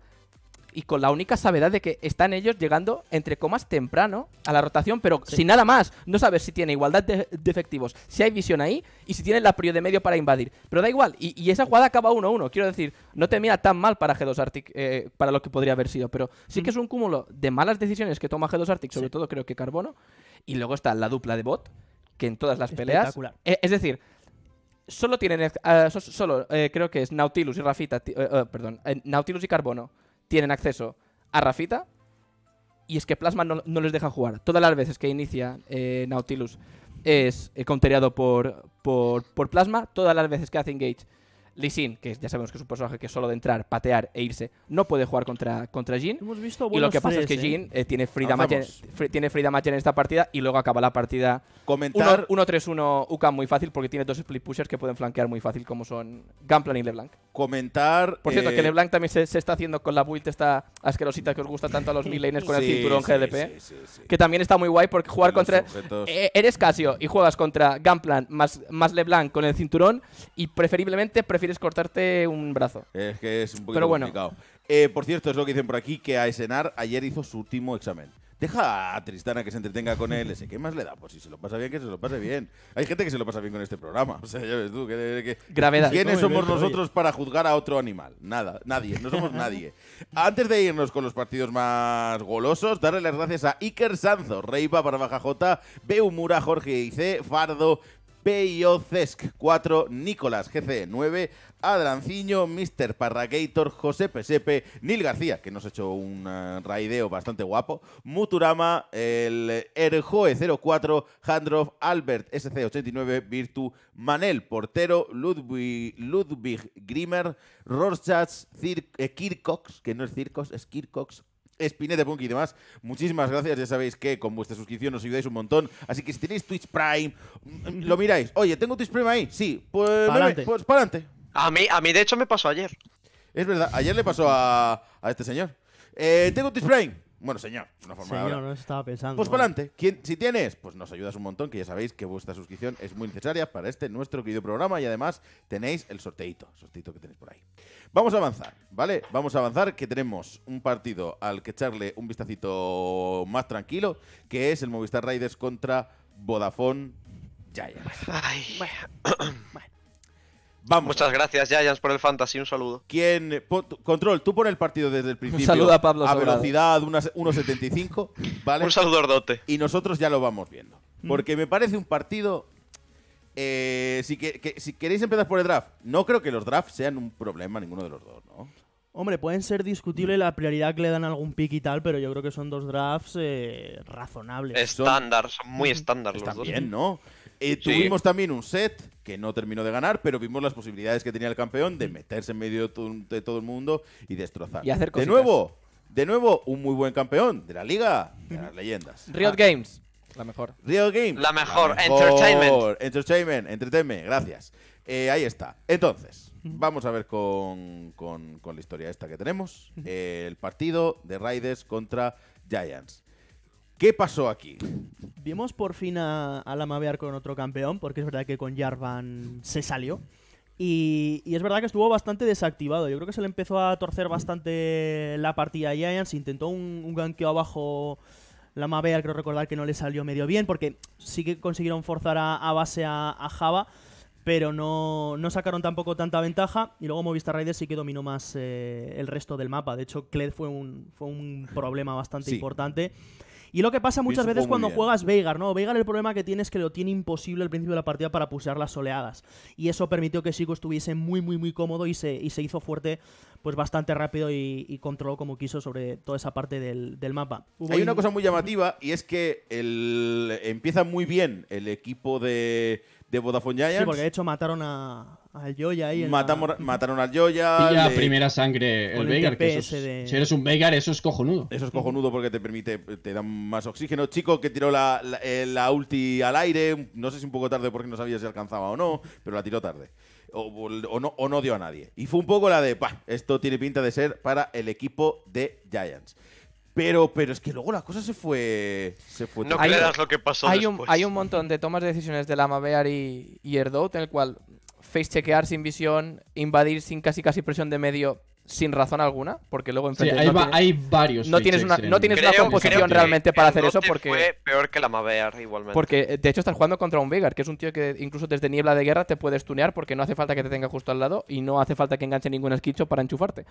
y con la única sabedad de que están ellos llegando, entre comas, temprano a la rotación, pero sin nada más. No sabes si tiene igualdad de, efectivos, si hay visión ahí y si tienen la prioridad de medio para invadir. Pero da igual, y, esa jugada acaba 1-1. Quiero decir, no te mira tan mal para G2 Arctic, eh, para lo que podría haber sido, pero sí que es un cúmulo de malas decisiones que toma G2 Arctic, sobre todo creo que Carbono. Y luego está la dupla de bot, que en todas las peleas. Eh, es decir, solo tienen. Eh, solo creo que es Nautilus y Rafita. perdón, Nautilus y Carbono tienen acceso a Rafita. Y es que Plasma no, les deja jugar. Todas las veces que inicia eh, Nautilus es eh, por, por, por Plasma. Todas las veces que hace Engage Lee que ya sabemos que es un personaje que solo de entrar, patear e irse, no puede jugar contra, contra Jin. visto y lo que pasa es que Jin eh. Eh, tiene, Frida tiene Frida Match en esta partida y luego acaba la partida 1-3-1 UCA muy fácil porque tiene dos split pushers que pueden flanquear muy fácil como son Gamplan y LeBlanc. Comentar... Por cierto, eh, que LeBlanc también se, está haciendo con la build esta asquerosita que os gusta tanto a los midlaners con el (laughs) cinturón GDP. que también está muy guay porque jugar contra... eres Casio y juegas contra Gamplan más, más LeBlanc con el cinturón y preferiblemente prefieres cortarte un brazo. Es que es un poquito complicado. Eh, por cierto, es lo que dicen por aquí, que Aesenar ayer hizo su último examen. Deja a Tristana que se entretenga con él. Ese, ¿Qué más le da? Pues si se lo pasa bien, que se lo pase bien. Hay gente que se lo pasa bien con este programa. (laughs) O sea, ya ves tú. ¿Quiénes somos nosotros para juzgar a otro animal? Nada, nadie. No somos nadie. Antes de irnos con los partidos más golosos, darle las gracias a Iker Sanzo, Reiva, baja J, Beumura, Jorge IC, Fardo, Peyo 4, Nicolás GC 9, Adranciño, Mr. Parragator, José Pesepe, Nil García, que nos ha hecho un eh, raideo bastante guapo, Muturama, el Erjoe 04, Handroff, Albert SC89, Virtu, Manel Portero, Ludwig, Ludwig Grimer, Rorschach, eh, Kirkox, que no es Kirkox, es Kirkox, Spinete Punky y demás. Muchísimas gracias, ya sabéis que con vuestra suscripción nos ayudáis un montón. Así que si tenéis Twitch Prime, mm, mm, lo miráis. Oye, ¿tengo Twitch Prime ahí? Sí, pues para adelante pues a, mí, a mí, de hecho, me pasó ayer. Es verdad, ayer le pasó a, a este señor. Eh, ¿Tengo Twitch Prime? Bueno, señor, una forma de hablar. no estaba pensando. Pues para adelante. Si tienes, pues nos ayudas un montón, que ya sabéis que vuestra suscripción es muy necesaria para este nuestro querido programa y además tenéis el sorteito, sorteito que tenéis por ahí. Vamos a avanzar, ¿vale? Vamos a avanzar que tenemos un partido al que echarle un vistacito más tranquilo, que es el Movistar Raiders contra Vodafone Giants. Ay, bueno. (clears throat) Muchas gracias, Giants, por el fantasy. Un saludo. ¿Quién, control, tú pon el partido desde el principio. Un saludo a Pablo. A velocidad 1.75, (laughs) ¿vale? un saludo ordote. Y nosotros ya lo vamos viendo. Mm. Porque me parece un partido. Eh, si, que, si queréis empezar por el draft, no creo que los drafts sean un problema ninguno de los dos, ¿no? Hombre, pueden ser discutibles la prioridad que le dan algún pick y tal, pero yo creo que son dos drafts eh, razonables. Estándar, son muy estándar los dos. Bien, ¿no? Eh, tuvimos también un set que no terminó de ganar, pero vimos las posibilidades que tenía el campeón de meterse en medio de todo el mundo y destrozar. de nuevo, de nuevo, un muy buen campeón de la liga de las leyendas. Riot ah. Games, la mejor. Riot Games. La mejor, la mejor. entertainment. Entertainment, gracias. Eh, ahí está. Entonces, vamos a ver con, con, la historia esta que tenemos. Eh, el partido de Raiders contra Giants. ¿Qué pasó aquí? Vimos por fin a, la mabear con otro campeón, porque es verdad que con Jarvan se salió. Y, es verdad que estuvo bastante desactivado. Yo creo que se le empezó a torcer bastante la partida a Giants. Intentó un, ganqueo abajo la mabear, creo recordar que no le salió medio bien, porque sí que consiguieron forzar a, base a, Java, pero no, sacaron tampoco tanta ventaja. Y luego Movistar Raiders sí que dominó más eh, el resto del mapa. De hecho, Kled fue un, fue un problema bastante importante. Y lo que pasa muchas veces cuando juegas Veigar, ¿no? Veigar el problema que tiene es que lo tiene imposible al principio de la partida para pusear las oleadas. Y eso permitió que Sigo estuviese muy, muy, muy cómodo y se, hizo fuerte pues bastante rápido y, controló como quiso sobre toda esa parte del, mapa. Hay una cosa muy llamativa y es que el... empieza muy bien el equipo de, de Vodafone Giants. Sí, porque de hecho mataron a, al joya ahí. Matamos, (laughs) Mataron al Joya... Y la primera sangre el Veigar. Si eres un Veigar, eso es cojonudo. Eso es cojonudo porque te permite, te dan más oxígeno. Chico que tiró la, la, eh, ulti al aire, no sé si un poco tarde porque no sabía si alcanzaba o no, pero la tiró tarde. O, no, o no dio a nadie. Y fue un poco la de, esto tiene pinta de ser para el equipo de Giants. Pero, pero es que luego la cosa se fue. Se fue no creas lo que pasó. Hay, Un, hay un montón de tomas de decisiones de Lama Bear y, Erdot en el cual face chequear sin visión, invadir sin casi casi presión de medio sin razón alguna, porque luego enfrente sí, hay, varios. No tienes una, no composición realmente para hacer eso porque. Fue peor que la Mavear igualmente. Porque eh, de hecho estás jugando contra un Vigar, que es un tío que incluso desde niebla de guerra te puedes tunear porque no hace falta que te tenga justo al lado y no hace falta que enganche ningún esquicho para enchufarte.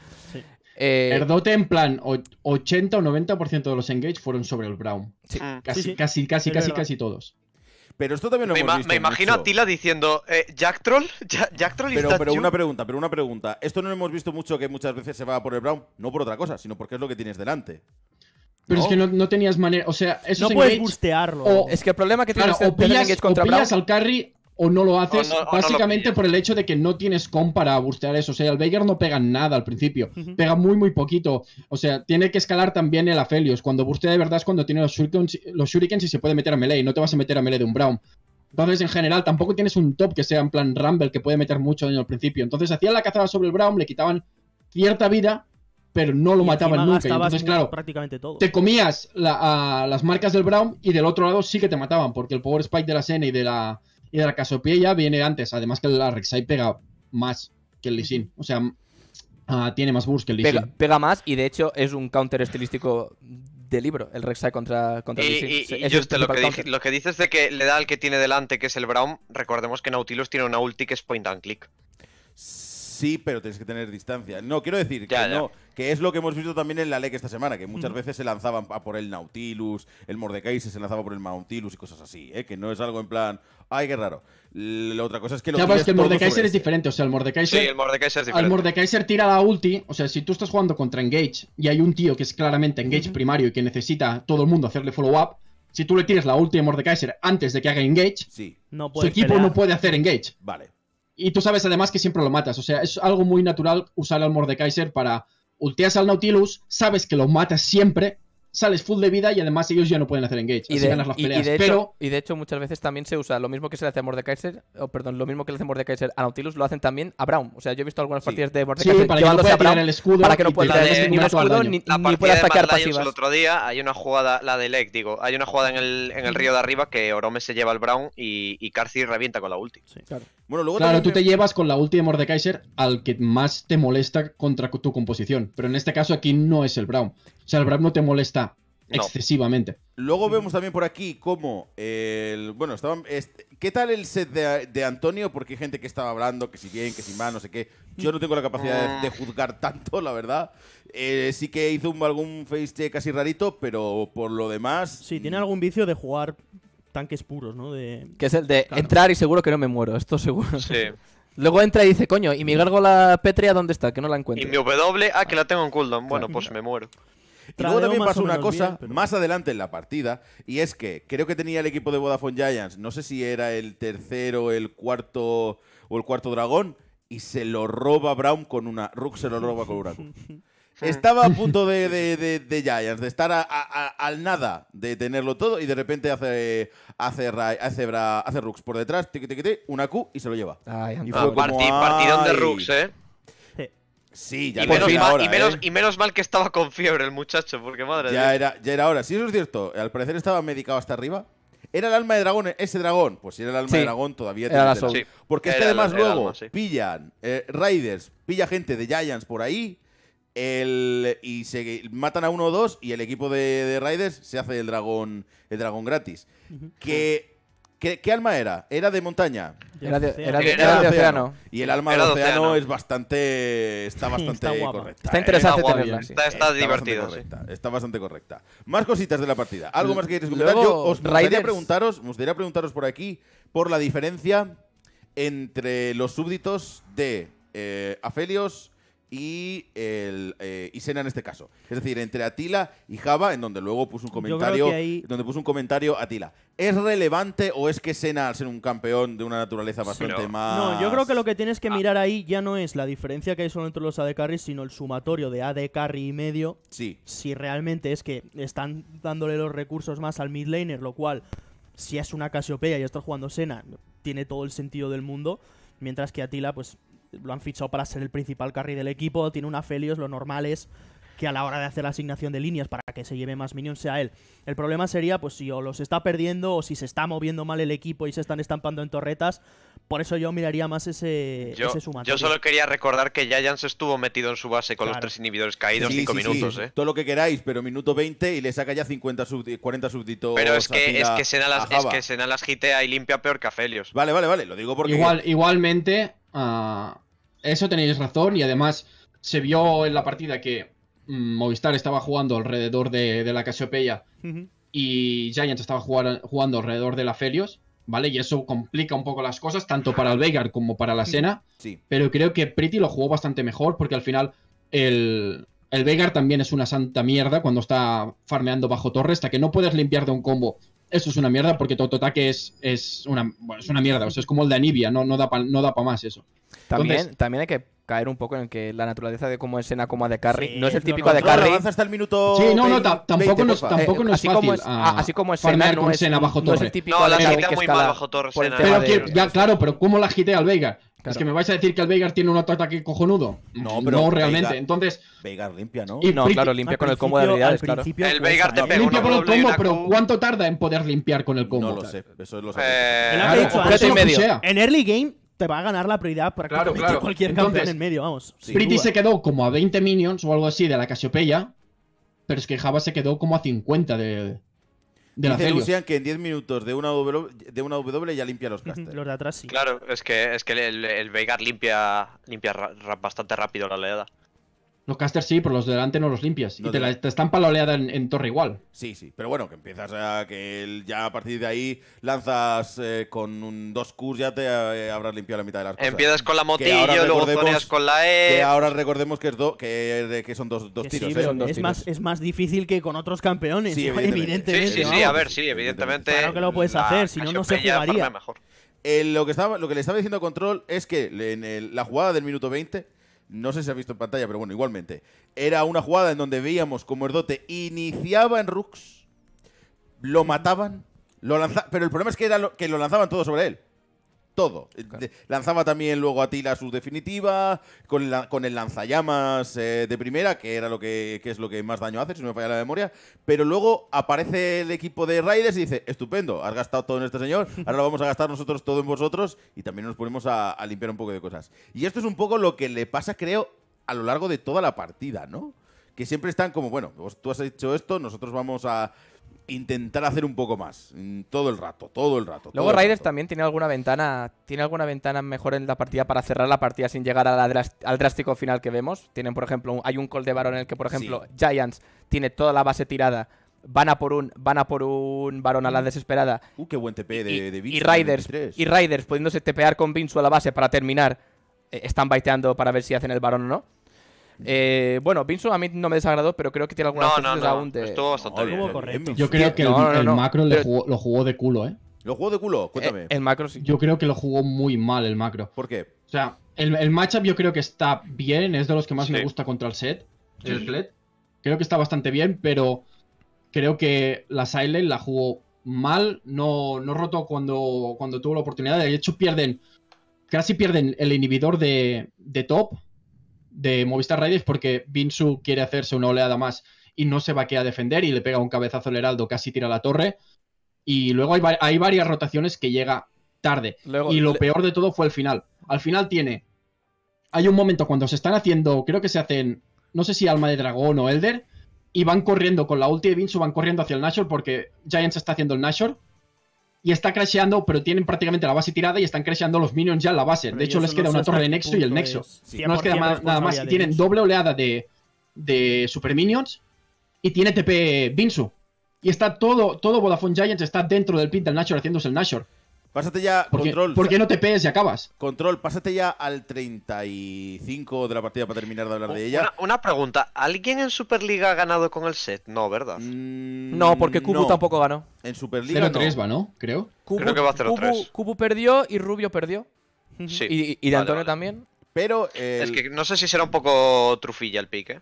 Erdote, eh, en plan, 80 o 90% de los engage fueron sobre el Brown. Ah. casi, casi, casi, casi, casi todos. Pero esto también lo me hemos visto Me imagino a Tila diciendo, eh, Jack Troll, (laughs) Jack, Troll Pero, pero una pregunta, pero una pregunta. Esto no lo hemos visto mucho que muchas veces se va por el Brown, no por otra cosa, sino porque es lo que tienes delante. Pero es que no, tenías manera, o sea, eso No puedes bustearlo. es que el problema que tienes este es que o al carry o no lo haces básicamente por el hecho de que no tienes comp para bustear eso. O sea, el Veigar no pega nada al principio, pega muy, muy poquito. O sea, tiene que escalar también el Aphelios. Cuando bustea de verdad es cuando tiene los shurikens, los y se puede meter a melee, y no te vas a meter a melee de un Brown. Entonces, en general, tampoco tienes un top que sea en plan Rumble que puede meter mucho daño al principio. Entonces, hacían la cazada sobre el Brown, le quitaban cierta vida, pero no lo mataban nunca. Entonces, claro, prácticamente todo. te comías las marcas del Brown y del otro lado sí que te mataban, porque el Power Spike de la Sena y de la y de la casopía ya viene antes, además que la Rek'Sai pega más que el Lee O sea, ah, tiene más burst que el Lee Pega, más y de hecho es un counter estilístico de libro, el Rek'Sai contra, contra lo, que dices de que le da al que tiene delante, que es el Brown, recordemos que Nautilus tiene una ulti que es point and click sí, pero tienes que tener distancia. No, quiero decir que es lo que hemos visto también en la LEC esta semana, que muchas mm. veces se lanzaban por el Nautilus, el Mordecai se lanzaba por el Nautilus y cosas así, ¿eh? que no es algo en plan, ay, qué raro. La otra cosa es que es el Mordekaiser es este. diferente, o sea, el Mordekaiser, sí, el Mordekaiser es diferente. Mordekaiser tira la ulti, o sea, si tú estás jugando contra Engage y hay un tío que es claramente Engage primario y que necesita todo el mundo hacerle follow-up, si tú le tiras la ulti de Mordekaiser antes de que haga engage, sí. no su equipo no puede hacer engage. Vale. Y tú sabes además que siempre lo matas. O sea, es algo muy natural usar al Mordekaiser para ultear al Nautilus, sabes que lo matas siempre, sales full de vida y además ellos ya no pueden hacer engage. Y así de, ganas las peleas. hecho, muchas veces también se usa lo mismo que se le hace a Mordekaiser, o perdón, lo mismo que le hace Mordekaiser a Nautilus, lo hacen también a Brown. O sea, yo he visto algunas partidas de Mordekaiser para que no pueda el escudo para que no pueda ni escudo ni, pueda atacar pasivas. El otro día hay una jugada, la de Leg, digo, hay una jugada en el, en el río de arriba que Orome se lleva al Brown y, y revienta con la ulti. Sí. Claro claro, tú te... llevas con la última Mordekaiser al que más te molesta contra tu composición. Pero en este caso aquí no es el Brown. O sea, el Brown no te molesta excesivamente. Luego vemos también por aquí cómo el. Bueno, este, ¿Qué tal el set de, Antonio? Porque hay gente que estaba hablando, que si bien, que si mal, no sé qué. Yo no tengo la capacidad de, juzgar tanto, la verdad. Eh, sí que hizo algún face check casi rarito, pero por lo demás. Sí, tiene mm. algún vicio de jugar tanques puros, ¿no? Que es el de entrar y seguro que no me muero, esto seguro. Luego entra y dice, coño, ¿y mi la Petria dónde está? Que no la encuentro. Y mi W, ah, que la tengo en cooldown. Bueno, pues me muero. Y luego también pasó una cosa más adelante en la partida, y es que creo que tenía el equipo de Vodafone Giants, no sé si era el tercero, el cuarto o el cuarto dragón, y se lo roba Brown con una. Rook se lo roba con una. (laughs) Estaba a (laughs) punto de, de, de, Giants, de estar al nada, de tenerlo todo, y de repente hace, hace, hace, hace Rooks por detrás, tiqui, tiqui, una Q y se lo lleva. y ah, partidón de rux ¿eh? Sí, ya y, menos ¿eh? y, menos, mal que estaba con fiebre el muchacho, porque madre ya era Ya era hora, sí, eso es cierto. Al parecer estaba medicado hasta arriba. ¿Era el alma de dragón ese dragón? Pues si era el alma de dragón todavía era Porque este además luego pillan eh, Riders, pilla gente de Giants por ahí el, y se matan a uno o dos y el equipo de, Raiders se hace el dragón, el dragón gratis. ¿Qué alma era? ¿Era de montaña? Era de, océano. Y el alma del océano, es bastante. Está (laughs) bastante correcta. Está ¿eh? interesante está Está, divertido. está bastante correcta. Más cositas de la partida. ¿Algo más que comentar? os gustaría, preguntaros, gustaría preguntaros por aquí por la diferencia entre los súbditos de eh, Afelios y, el, eh, y en este caso. Es decir, entre Atila y Java, en donde luego puso un comentario, donde puso un comentario Atila. ¿Es relevante o es que Sena al ser un campeón de una naturaleza bastante más... No, yo creo que lo que tienes que ah. mirar ahí ya no es la diferencia que hay solo entre los AD Carry, sino el sumatorio de AD carry y medio. Sí. Si realmente es que están dándole los recursos más al mid laner, lo cual, si es una Casiopea y está jugando Sena tiene todo el sentido del mundo. Mientras que Atila, pues lo han fichado para ser el principal carry del equipo, tiene una Felios, lo normal es que a la hora de hacer la asignación de líneas para que se lleve más minions sea él. El problema sería, pues, si o los está perdiendo o si se está moviendo mal el equipo y se están estampando en torretas. Por eso yo miraría más ese, yo, sumatorio. Yo solo quería recordar que Giants estuvo metido en su base con los tres inhibidores caídos cinco minutos. ¿eh? Todo lo que queráis, pero minuto 20 y le saca ya 50 40 subditos Pero es que, es que las, es que gitea y limpia peor que Aphelios. Vale, vale, vale, lo digo porque. Igual, igualmente, ah, eso tenéis razón y además se vio en la partida que Mm, Movistar estaba jugando alrededor de, la Casiopeya y Giants estaba jugando alrededor de la Felios, ¿vale? Y eso complica un poco las cosas, tanto para el Veigar como para la Sena. Pero creo que Pretty lo jugó bastante mejor porque al final el, el Veigar también es una santa mierda cuando está farmeando bajo torre, hasta que no puedes limpiar de un combo. Eso es una mierda porque todo ataque es, es, una, una mierda, o sea, es como el de Anivia, no, no da para más eso. También, también hay que caer un poco en que la naturaleza de cómo es Sena como de Carry no es el típico de Carry. No, no, tampoco, no, es fácil. así como es ah, Sena, no es, el típico no, la muy mal bajo torre, Senna. que, ya, claro, pero ¿cómo la agité al Veigar? Es que me vais a decir que el Veigar tiene un ataque cojonudo. No, pero. No, realmente. Veigar, Entonces. Veigar limpia, ¿no? Y no, claro, limpia con el combo de habilidades, claro. El Veigar te pega. Limpia con el combo, pero ¿cuánto tarda en poder limpiar con el combo? No lo sé. Eso lo sé. Eh, en early game, te va a ganar la prioridad para (laughs) cualquier campeón en el medio, vamos. Pretty se quedó como a 20 minions o algo así de la Casiopeya, pero es que Java se quedó como a 50 de, de la la que en 10 minutos de una, w, de una W ya limpia los los de atrás sí. Claro, es que, es que el, el Veigar limpia, limpia bastante rápido la oleada. Los casters sí, pero los delante no los limpias. y te, la, están paloleada en, torre igual. Sí, sí. Pero bueno, que empiezas a que ya a partir de ahí lanzas eh, con un, dos Qs, ya te eh, habrás limpiado la mitad de las cosas. Empiezas con la motillo, luego pones con la E. ahora recordemos que, es que, son dos, dos tiros. ¿eh? son dos es, Más, es más difícil que con otros campeones. (laughs) evidentemente. Sí, sí, sí, a ver, sí, evidentemente. Claro que lo puedes hacer, si no, no se jugaría. lo, que estaba, lo que le estaba diciendo a Control es que en la jugada del minuto 20 no sé si ha visto en pantalla, pero bueno, igualmente, era una jugada en donde veíamos como Erdote iniciaba en Rooks, lo mataban, lo lanzaban, pero el problema es que, era que lo lanzaban todo sobre él todo. Lanzaba también luego a ti definitiva con, la, con el lanzallamas eh, de primera, que era lo que, es lo que más daño hace, si no me falla la memoria. Pero luego aparece el equipo de Raiders y dice, estupendo, has gastado todo en este señor, (laughs) ahora lo vamos a gastar nosotros todo en vosotros y también nos ponemos a, a limpiar un poco de cosas. Y esto es un poco lo que le pasa, creo, a lo largo de toda la partida, ¿no? que siempre están como, bueno, tú has hecho esto, nosotros vamos a intentar hacer un poco más. Mm, todo el rato, todo el rato. Luego Raiders también tiene alguna ventana. Tiene alguna ventana mejor en la partida para cerrar la partida sin llegar a al drástico final que vemos. Tienen, por ejemplo, hay un call de varón en el que, por ejemplo, Giants tiene toda la base tirada. Van a por un, van a por un varón a la mm. desesperada. Uh, qué buen TP de, y, de Vince, Y Raiders, y Raiders pudiéndose tepear con Vince a la base para terminar. Eh, están baiteando para ver si hacen el varón o no eh, bueno, Pinsu a mí no me desagradó, pero creo que tiene algunas no, no, no. Yo creo que el, macro lo jugó de culo, ¿eh? ¿Lo jugó de culo? Eh, Cuéntame. el macro Yo creo que lo jugó muy mal el macro. ¿Por qué? O sea, el, matchup yo creo que está bien, es de los que más me gusta contra el set, el Creo que está bastante bien, pero creo que la Silent la jugó mal, no, no roto cuando, cuando tuvo la oportunidad. De hecho, pierden, casi pierden el inhibidor de, de top de Movistar Riders porque Binsu quiere hacerse una oleada más y no se va a defender y le pega un cabezazo al Heraldo, casi tira la torre. Y luego hay, varias rotaciones que llega tarde. y lo peor de todo fue el final. Al final tiene. Hay un momento cuando se están haciendo, creo que se hacen, no sé si Alma de Dragón o Elder, y van corriendo con la ulti de Binsu, van corriendo hacia el Nashor porque Giants está haciendo el Nashor y está crasheando, pero tienen prácticamente la base tirada y están crasheando los minions ya en la base. de hecho, les queda una torre de Nexo y el Nexo. Pues, no les queda nada más. Y tienen doble oleada de, Super Minions y tiene TP Binsu. Y está todo, todo Vodafone Giants está dentro del pit del Nashor haciéndose el Nashor. Pásate ya, control. ¿Por qué no te pegas y acabas? Control, pásate ya al 35 de la partida para terminar de hablar de ella. Una, pregunta: ¿alguien en Superliga ha ganado con el set? No, ¿verdad? Mm, no, porque Kubu tampoco ganó. En Superliga. 0-3 va, ¿no? Creo. Creo que va 0-3. Kubu, perdió y Rubio perdió. Sí. Y, y de también. Pero. Es eh, que no sé si será un poco trufilla el pique.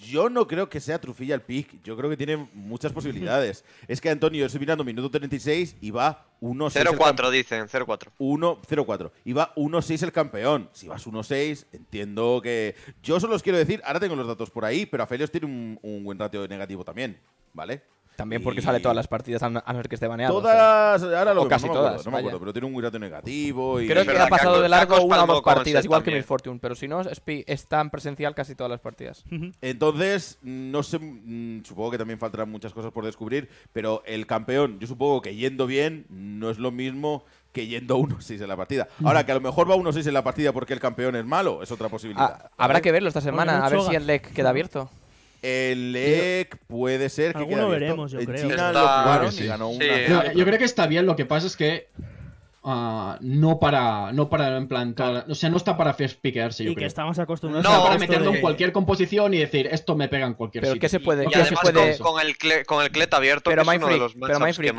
Yo no creo que sea Trufilla el pick. Yo creo que tiene muchas posibilidades. (laughs) es que Antonio, estoy mirando minuto 36 y va 1-6. 0-4, dicen, 0-4. 1-0-4. Y va 1-6 el campeón. Si vas 1-6, entiendo que. Yo solo os quiero decir, ahora tengo los datos por ahí, pero Afelios tiene un, un buen ratio negativo también, ¿vale? También porque sale todas las partidas, ¿eh? a no ser que esté baneado. Todas, ¿eh? ahora lo casi todas. no me acuerdo, pero tiene un grato negativo. Y... Creo que, ha pasado de largo una o dos partidas, igual que el Fortune, pero si no, está en presencial casi todas las partidas. Entonces, no sé, mm, supongo que también faltarán muchas cosas por descubrir, pero el campeón, yo supongo que yendo bien, no es lo mismo que yendo 1-6 (laughs) en la partida. Ahora, que a lo mejor va 1-6 en la partida porque el campeón es malo, es otra posibilidad. habrá que verlo esta semana, a ver si el LEC queda abierto. El Ek puede ser que Alguno veremos, yo creo. Yo, creo que está bien, lo que pasa es que ah, no para no para en o sea no está para first yo y que estamos acostumbrados a meterlo en cualquier composición y decir esto me pega en cualquier pero que se puede y, Con, el con el clet abierto pero que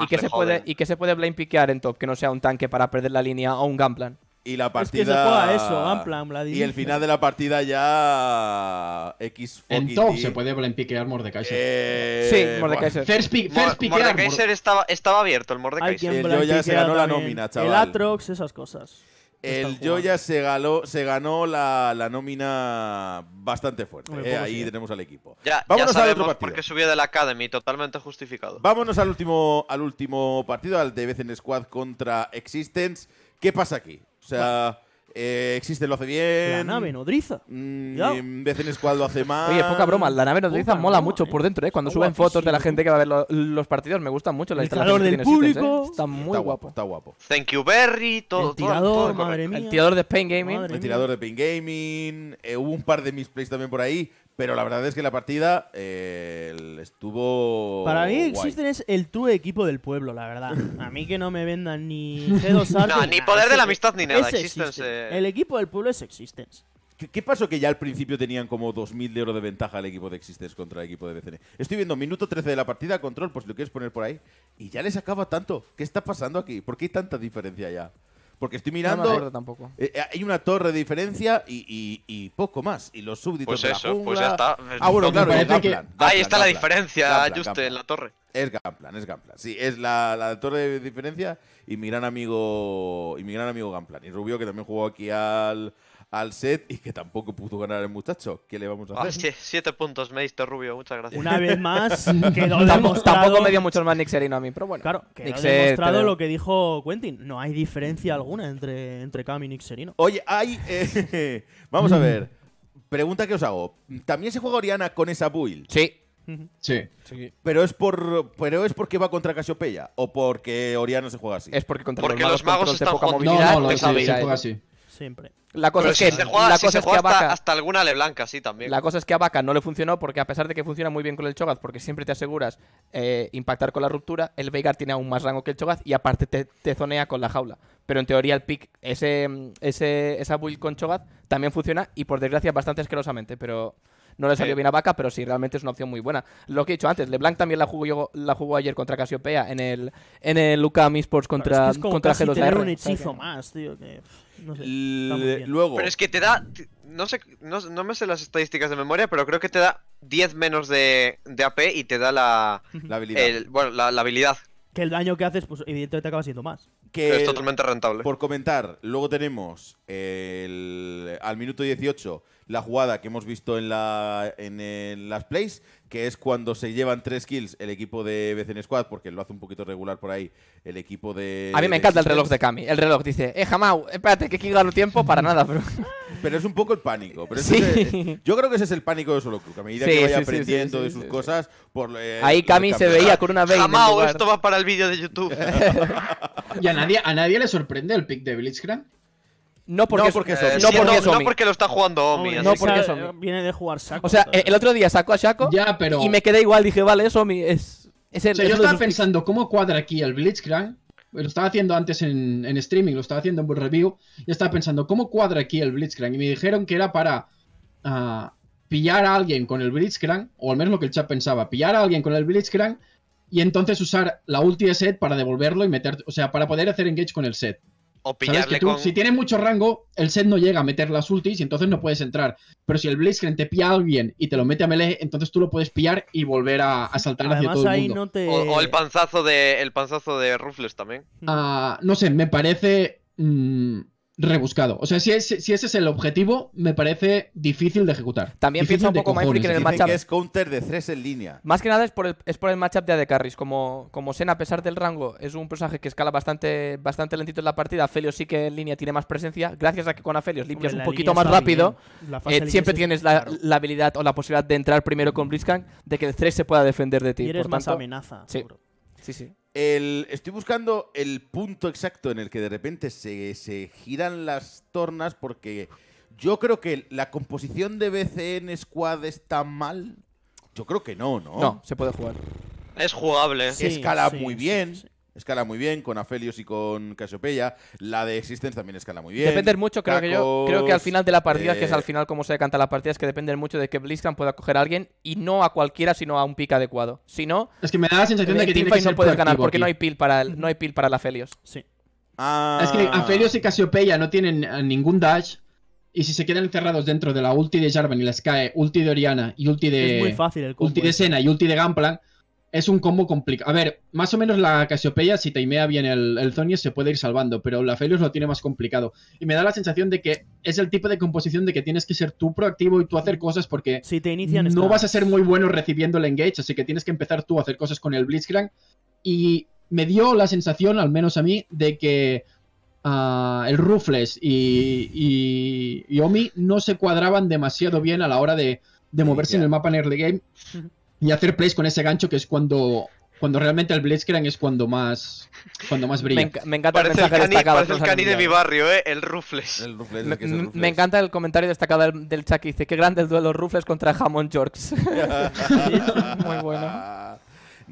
y que se puede y que se puede blind piquear en top que no sea un tanque para perder la línea o un gunplan y la partida. Es que se juega eso, en plan, la Y el final de la partida ya. X En top se puede blenpiquear Mordekaiser. Eh... Sí, Mordekaiser. First, pick, first piquear, Mordekaiser estaba, estaba abierto, el Mordekaiser. El Joya se ganó la nómina, chaval. El Atrox, esas cosas. El Joya se, galó, se ganó la, la nómina bastante fuerte. Eh, ahí tenemos al equipo. Ya, Vámonos ya al otro partido. Porque subió de la Academy, totalmente justificado. Vámonos al último, al último partido, al de en Squad contra Existence. ¿Qué pasa aquí? O sea, eh, existe lo hace bien. La nave nodriza. Mm, Death en lo hace más. (laughs) Oye, poca broma, la nave nodriza mola mucho eh. por dentro, ¿eh? Cuando suben fotos de la gente que va a ver los partidos, me gustan mucho las El del público. ¿eh? Está muy guapo. Está guapo. Thank you, Berry, todo. El todo- todo tirador, madre mía. El tirador de Pain Gaming. El tirador de Pain Gaming. hubo un par de misplays también por ahí. Pero la verdad es que la partida eh, estuvo. Para mí, Existen es el tu equipo del pueblo, la verdad. A mí que no me vendan ni G2 (laughs) no, ni poder de la amistad ni nada. Existence. El equipo del pueblo es Existence. ¿Qué, pasó que ya al principio tenían como 2.000 de oro de ventaja el equipo de Existence contra el equipo de BCN? Estoy viendo minuto 13 de la partida, control, pues lo quieres poner por ahí. Y ya les acaba tanto. ¿Qué está pasando aquí? ¿Por qué hay tanta diferencia ya? Porque estoy mirando. No tampoco. Eh, eh, hay una torre de diferencia y, poco más. Y los súbditos. Pues de la pues jungla... pues ya está. Ah, bueno, claro. Es Ahí está la diferencia, Juste, en la torre. Es Gamplan, es Gamplan. Sí, es la, la, torre de diferencia y mi gran amigo. Y mi gran amigo Gamplan. Y Rubio, que también jugó aquí al, al set y que tampoco pudo ganar el muchacho. ¿Qué le vamos a ah, hacer? Ah, siete puntos me diste, Rubio. Muchas gracias. Una vez más, (laughs) Tampoco me dio mucho más Nixerino a mí, pero bueno. Claro, quedó ha demostrado lo que dijo Quentin. No hay diferencia alguna entre, entre Cam y Nixerino. Oye, hay... Eh, (laughs) vamos a ver. Pregunta que os hago. ¿También se juega Oriana con esa build? Sí. Sí. Pero es por pero es porque va contra Casiopeya o porque Oriana se juega así. Es porque contra los magos, los magos están con... movilidad, no, no, no, pues se juega así siempre. La cosa es que, hasta, alguna le blanca, sí, también. La cosa es que a Vaca no le funcionó porque, a pesar de que funciona muy bien con el chogaz porque siempre te aseguras eh, impactar con la ruptura, el Veigar tiene aún más rango que el chogaz y aparte te, zonea con la jaula. Pero en teoría, el pick, ese, ese, esa build con chogaz también funciona y, por desgracia, bastante asquerosamente. Pero no le salió bien a Vaca, pero sí, realmente es una opción muy buena. Lo que he dicho antes, LeBlanc también la jugó, la jugó ayer contra Casiopea en el, en el UCAM Esports contra, es que es contra un hechizo más, tío, No sé, Luego. Pero es que te da. No sé, no, me sé las estadísticas de memoria, pero creo que te da 10 menos de, de AP y te da la. la habilidad. bueno, la, habilidad. Que el daño que haces, pues evidentemente acaba siendo más. Que es totalmente rentable. Por comentar, luego tenemos al minuto 18 la jugada que hemos visto en, la, en, las plays, que es cuando se llevan tres kills el equipo de BCN Squad, porque lo hace un poquito regular por ahí el equipo de... A mí me encanta el reloj de Cami. El reloj dice, eh, Jamau, espérate que aquí gano tiempo para nada, pero... Pero es un poco el pánico. Pero sí. yo creo que ese es el pánico de Solo Cruz, a medida que vaya aprendiendo de sus cosas... Por, eh, ahí Cami se veía con una vein Jamau, esto va para el vídeo de YouTube. (laughs) ¿Y a nadie, a nadie le sorprende el pick de Blitzcrank? No porque, no porque, no, porque lo está jugando Omi. No, porque Viene de jugar Shaco. O sea, el otro día sacó a Shaco y me quedé igual. Dije, vale, eso Omi. Es, el, o yo estaba pensando, ¿cómo cuadra aquí el Blitzcrank? Lo estaba haciendo antes en, streaming, lo estaba haciendo en buen Review. Y estaba pensando, ¿cómo cuadra aquí el Blitzcrank? Y me dijeron que era para ah, pillar a alguien con el Blitzcrank, o al menos lo que el chat pensaba, pillar a alguien con el Blitzcrank y entonces usar la ulti set para devolverlo y meter, o sea, para poder hacer engage con el set. O Si tienes mucho rango, el set no llega a meter las ultis y entonces no puedes entrar. Pero si el Blitzcrank te pilla a alguien y te lo mete a melee, entonces tú lo puedes pillar y volver a, saltar hacia todo el mundo. o, el panzazo de el panzazo de Rufles también. Mm. Ah, no sé, me parece... Mm, rebuscado. O sea, si, si, ese es el objetivo, me parece difícil de ejecutar. También piensa pienso un poco más en el matchup. es counter de 3 en línea. Más que nada es por el, es por el matchup de Adecarris. Como, como Sen, a pesar del rango, es un personaje que escala bastante, bastante lentito en la partida. Felios sí que en línea tiene más presencia. Gracias a que con Aphelios limpias un poquito más rápido, eh, siempre tienes la, habilidad o la posibilidad de entrar primero con Blitzkang de que el 3 se pueda defender de ti. Y eres más amenaza. Sí, sí estoy buscando el punto exacto en el que de repente se, se, giran las tornas porque yo creo que la composición de BCN Squad está mal. Yo creo que no, ¿no? No, se puede jugar. Es jugable. Sí, Escala muy bien escala muy bien con Afelios y con Casiopeya. La de Existence también escala muy bien. Depende mucho, creo que yo. Creo que al final de la partida, que es al eh, final como se canta la partida, es que depende mucho de que Bliskan pueda coger a alguien y no a cualquiera, sino a un pick adecuado. Si no. Es que me da la sensación de que no puedes ganar porque no hay pil para no para Aphelios. Sí. Ah. Es que Afelios y Casiopeya no tienen eh, ningún dash. Y si se quedan encerrados dentro de la ulti de Jarvan y les cae ulti de Oriana y ulti de. Es muy fácil el Ulti de Senna y ulti de Gamplan es un combo complicado. A ver, más o menos la Casiopeya, si taimea bien el, zony se puede ir salvando, pero la Felios lo tiene más complicado. Y me da la sensación de que es el tipo de composición de que tienes que ser tú proactivo y tú hacer cosas porque si te inician, no vas a ser muy bueno recibiendo el engage, así que tienes que empezar tú a hacer cosas con el Blitzcrank. Y me dio la sensación, al menos a mí, de que ah, el Rufles y, y, Omi no se cuadraban demasiado bien a la hora de, moverse en el mapa en early game y hacer plays con ese gancho que es cuando cuando realmente el Blitzcrank es cuando más cuando más brilla. Me, encanta el mensaje destacado. de mi barrio, El Rufles. me, encanta el comentario destacado del, del Dice, qué grande el duelo Rufles contra Hammond Jorks. (laughs) (laughs) Muy bueno.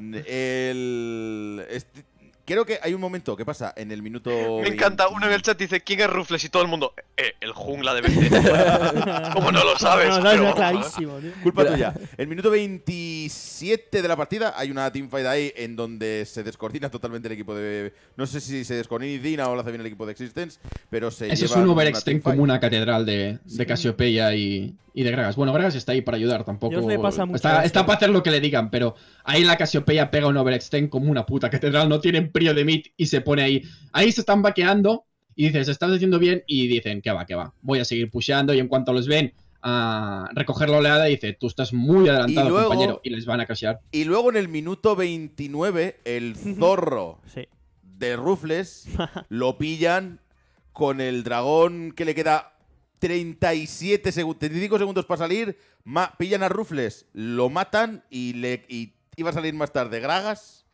(laughs) El... Este, Creo que hay un momento, que pasa? En el minuto. Me encanta, uno en el chat dice: ¿Quién es Rufles? Y todo el mundo, eh, el jungla de B. (laughs) Como no lo sabes? No, no, clarísimo, Culpa tuya. El minuto 27 de la partida hay una teamfight ahí en donde se descoordina totalmente el equipo de. No sé si se descoordina o lo hace bien el equipo de Existence, pero se. Ese es un overextend como una catedral de, de Casiopeia y, de Gragas. Bueno, Gragas está ahí para ayudar tampoco. está, está para hacer lo que le digan, pero Ahí la Casiopeya pega un overextend como una puta catedral, no tienen prio de mid y se pone ahí. Ahí se están vaqueando y se están haciendo bien y dicen, que va, que va, voy a seguir pusheando y en cuanto los ven a ah, recoger la oleada, dice, tú estás muy adelantado, y compañero, y les van a casear. Y luego en el minuto 29, el zorro de Rufles (laughs) lo pillan con el dragón que le queda 37 segundos, 35 segundos para salir, pillan a Rufles, lo matan y, le, iba a salir más tarde Gragas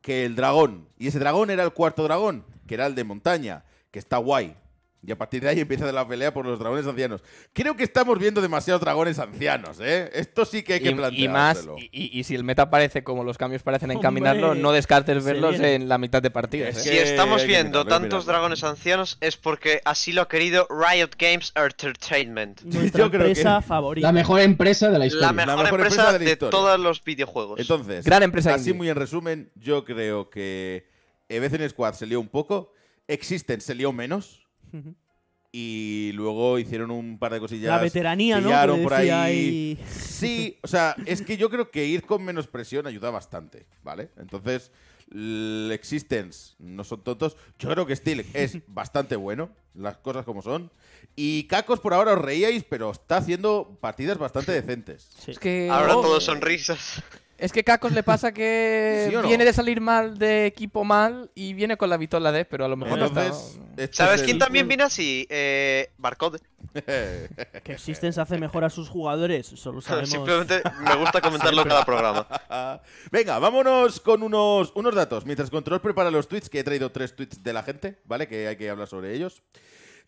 que el dragón. Y ese dragón era el cuarto dragón, que era el de montaña, que está guay. Y a partir de ahí empieza la pelea por los dragones ancianos. Creo que estamos viendo demasiados dragones ancianos, ¿eh? Esto sí que hay que plantearlo. Y más, y, si el meta parece como los cambios parecen encaminarlo, no descartes verlos en la mitad de partidas. ¿eh? Si estamos viendo tantos dragones ancianos es porque así lo ha querido Riot Games Entertainment. Nuestra (laughs) empresa (laughs) favorita. La mejor empresa de la historia. La mejor, empresa, de, todos los videojuegos. Entonces, Gran empresa así muy en resumen, yo creo que Evezen Squad se lió un poco, Existen se lió menos, y luego hicieron un par de cosillas. La veteranía, ¿no? por ahí. Sí, o sea, es que yo creo que ir con menos presión ayuda bastante, ¿vale? Entonces, Existence no son tontos. Yo creo que Steel es (laughs) bastante bueno, las cosas como son. Y Cacos por ahora os reíais, pero está haciendo partidas bastante decentes. Sí. Es que... Ahora todo todos sonrisas. Es que Cacos le pasa que (laughs) viene de salir mal de equipo mal y viene con la vitola de, pero a lo mejor no está... ¿Sabes quién también viene así? Eh, Barcode. (laughs) que Existence hace mejor a sus jugadores, solo sabemos. Simplemente me gusta comentarlo en cada programa. (laughs) Venga, vámonos con unos, unos datos. Mientras Control prepara los tweets, que he traído tres tweets de la gente, ¿vale? Que hay que hablar sobre ellos.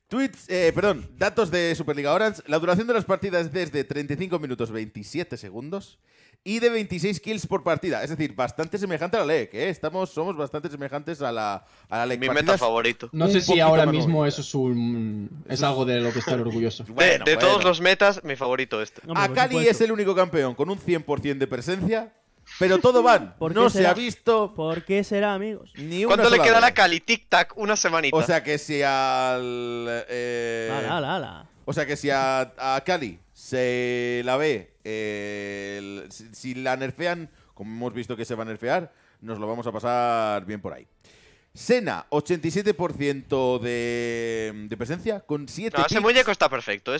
Tweets, eh, perdón, datos de Superliga Orange. La duración de las partidas es de 35 minutos 27 segundos y de 26 kills por partida. Es decir, bastante semejante a la LEC, ¿eh? Estamos, somos bastante semejantes a la, a LEC. Mi meta favorito. No sé si ahora mismo eso es, un, algo de lo que estar orgulloso. (laughs) de, todos los metas, mi favorito este. Akali es el único campeón con un 100% de presencia, pero todo van. (laughs) ¿Por no se ha visto. ¿Por qué será, amigos? Ni ¿Cuánto le queda a la Cali? Tic Tac, una semanita. O sea que si al. Eh, o sea que si a, Cali se la ve, si, la nerfean, como hemos visto que se va a nerfear, nos lo vamos a pasar bien por ahí. Sena, 87% de, de presencia con 7 Ese muñeco está perfecto.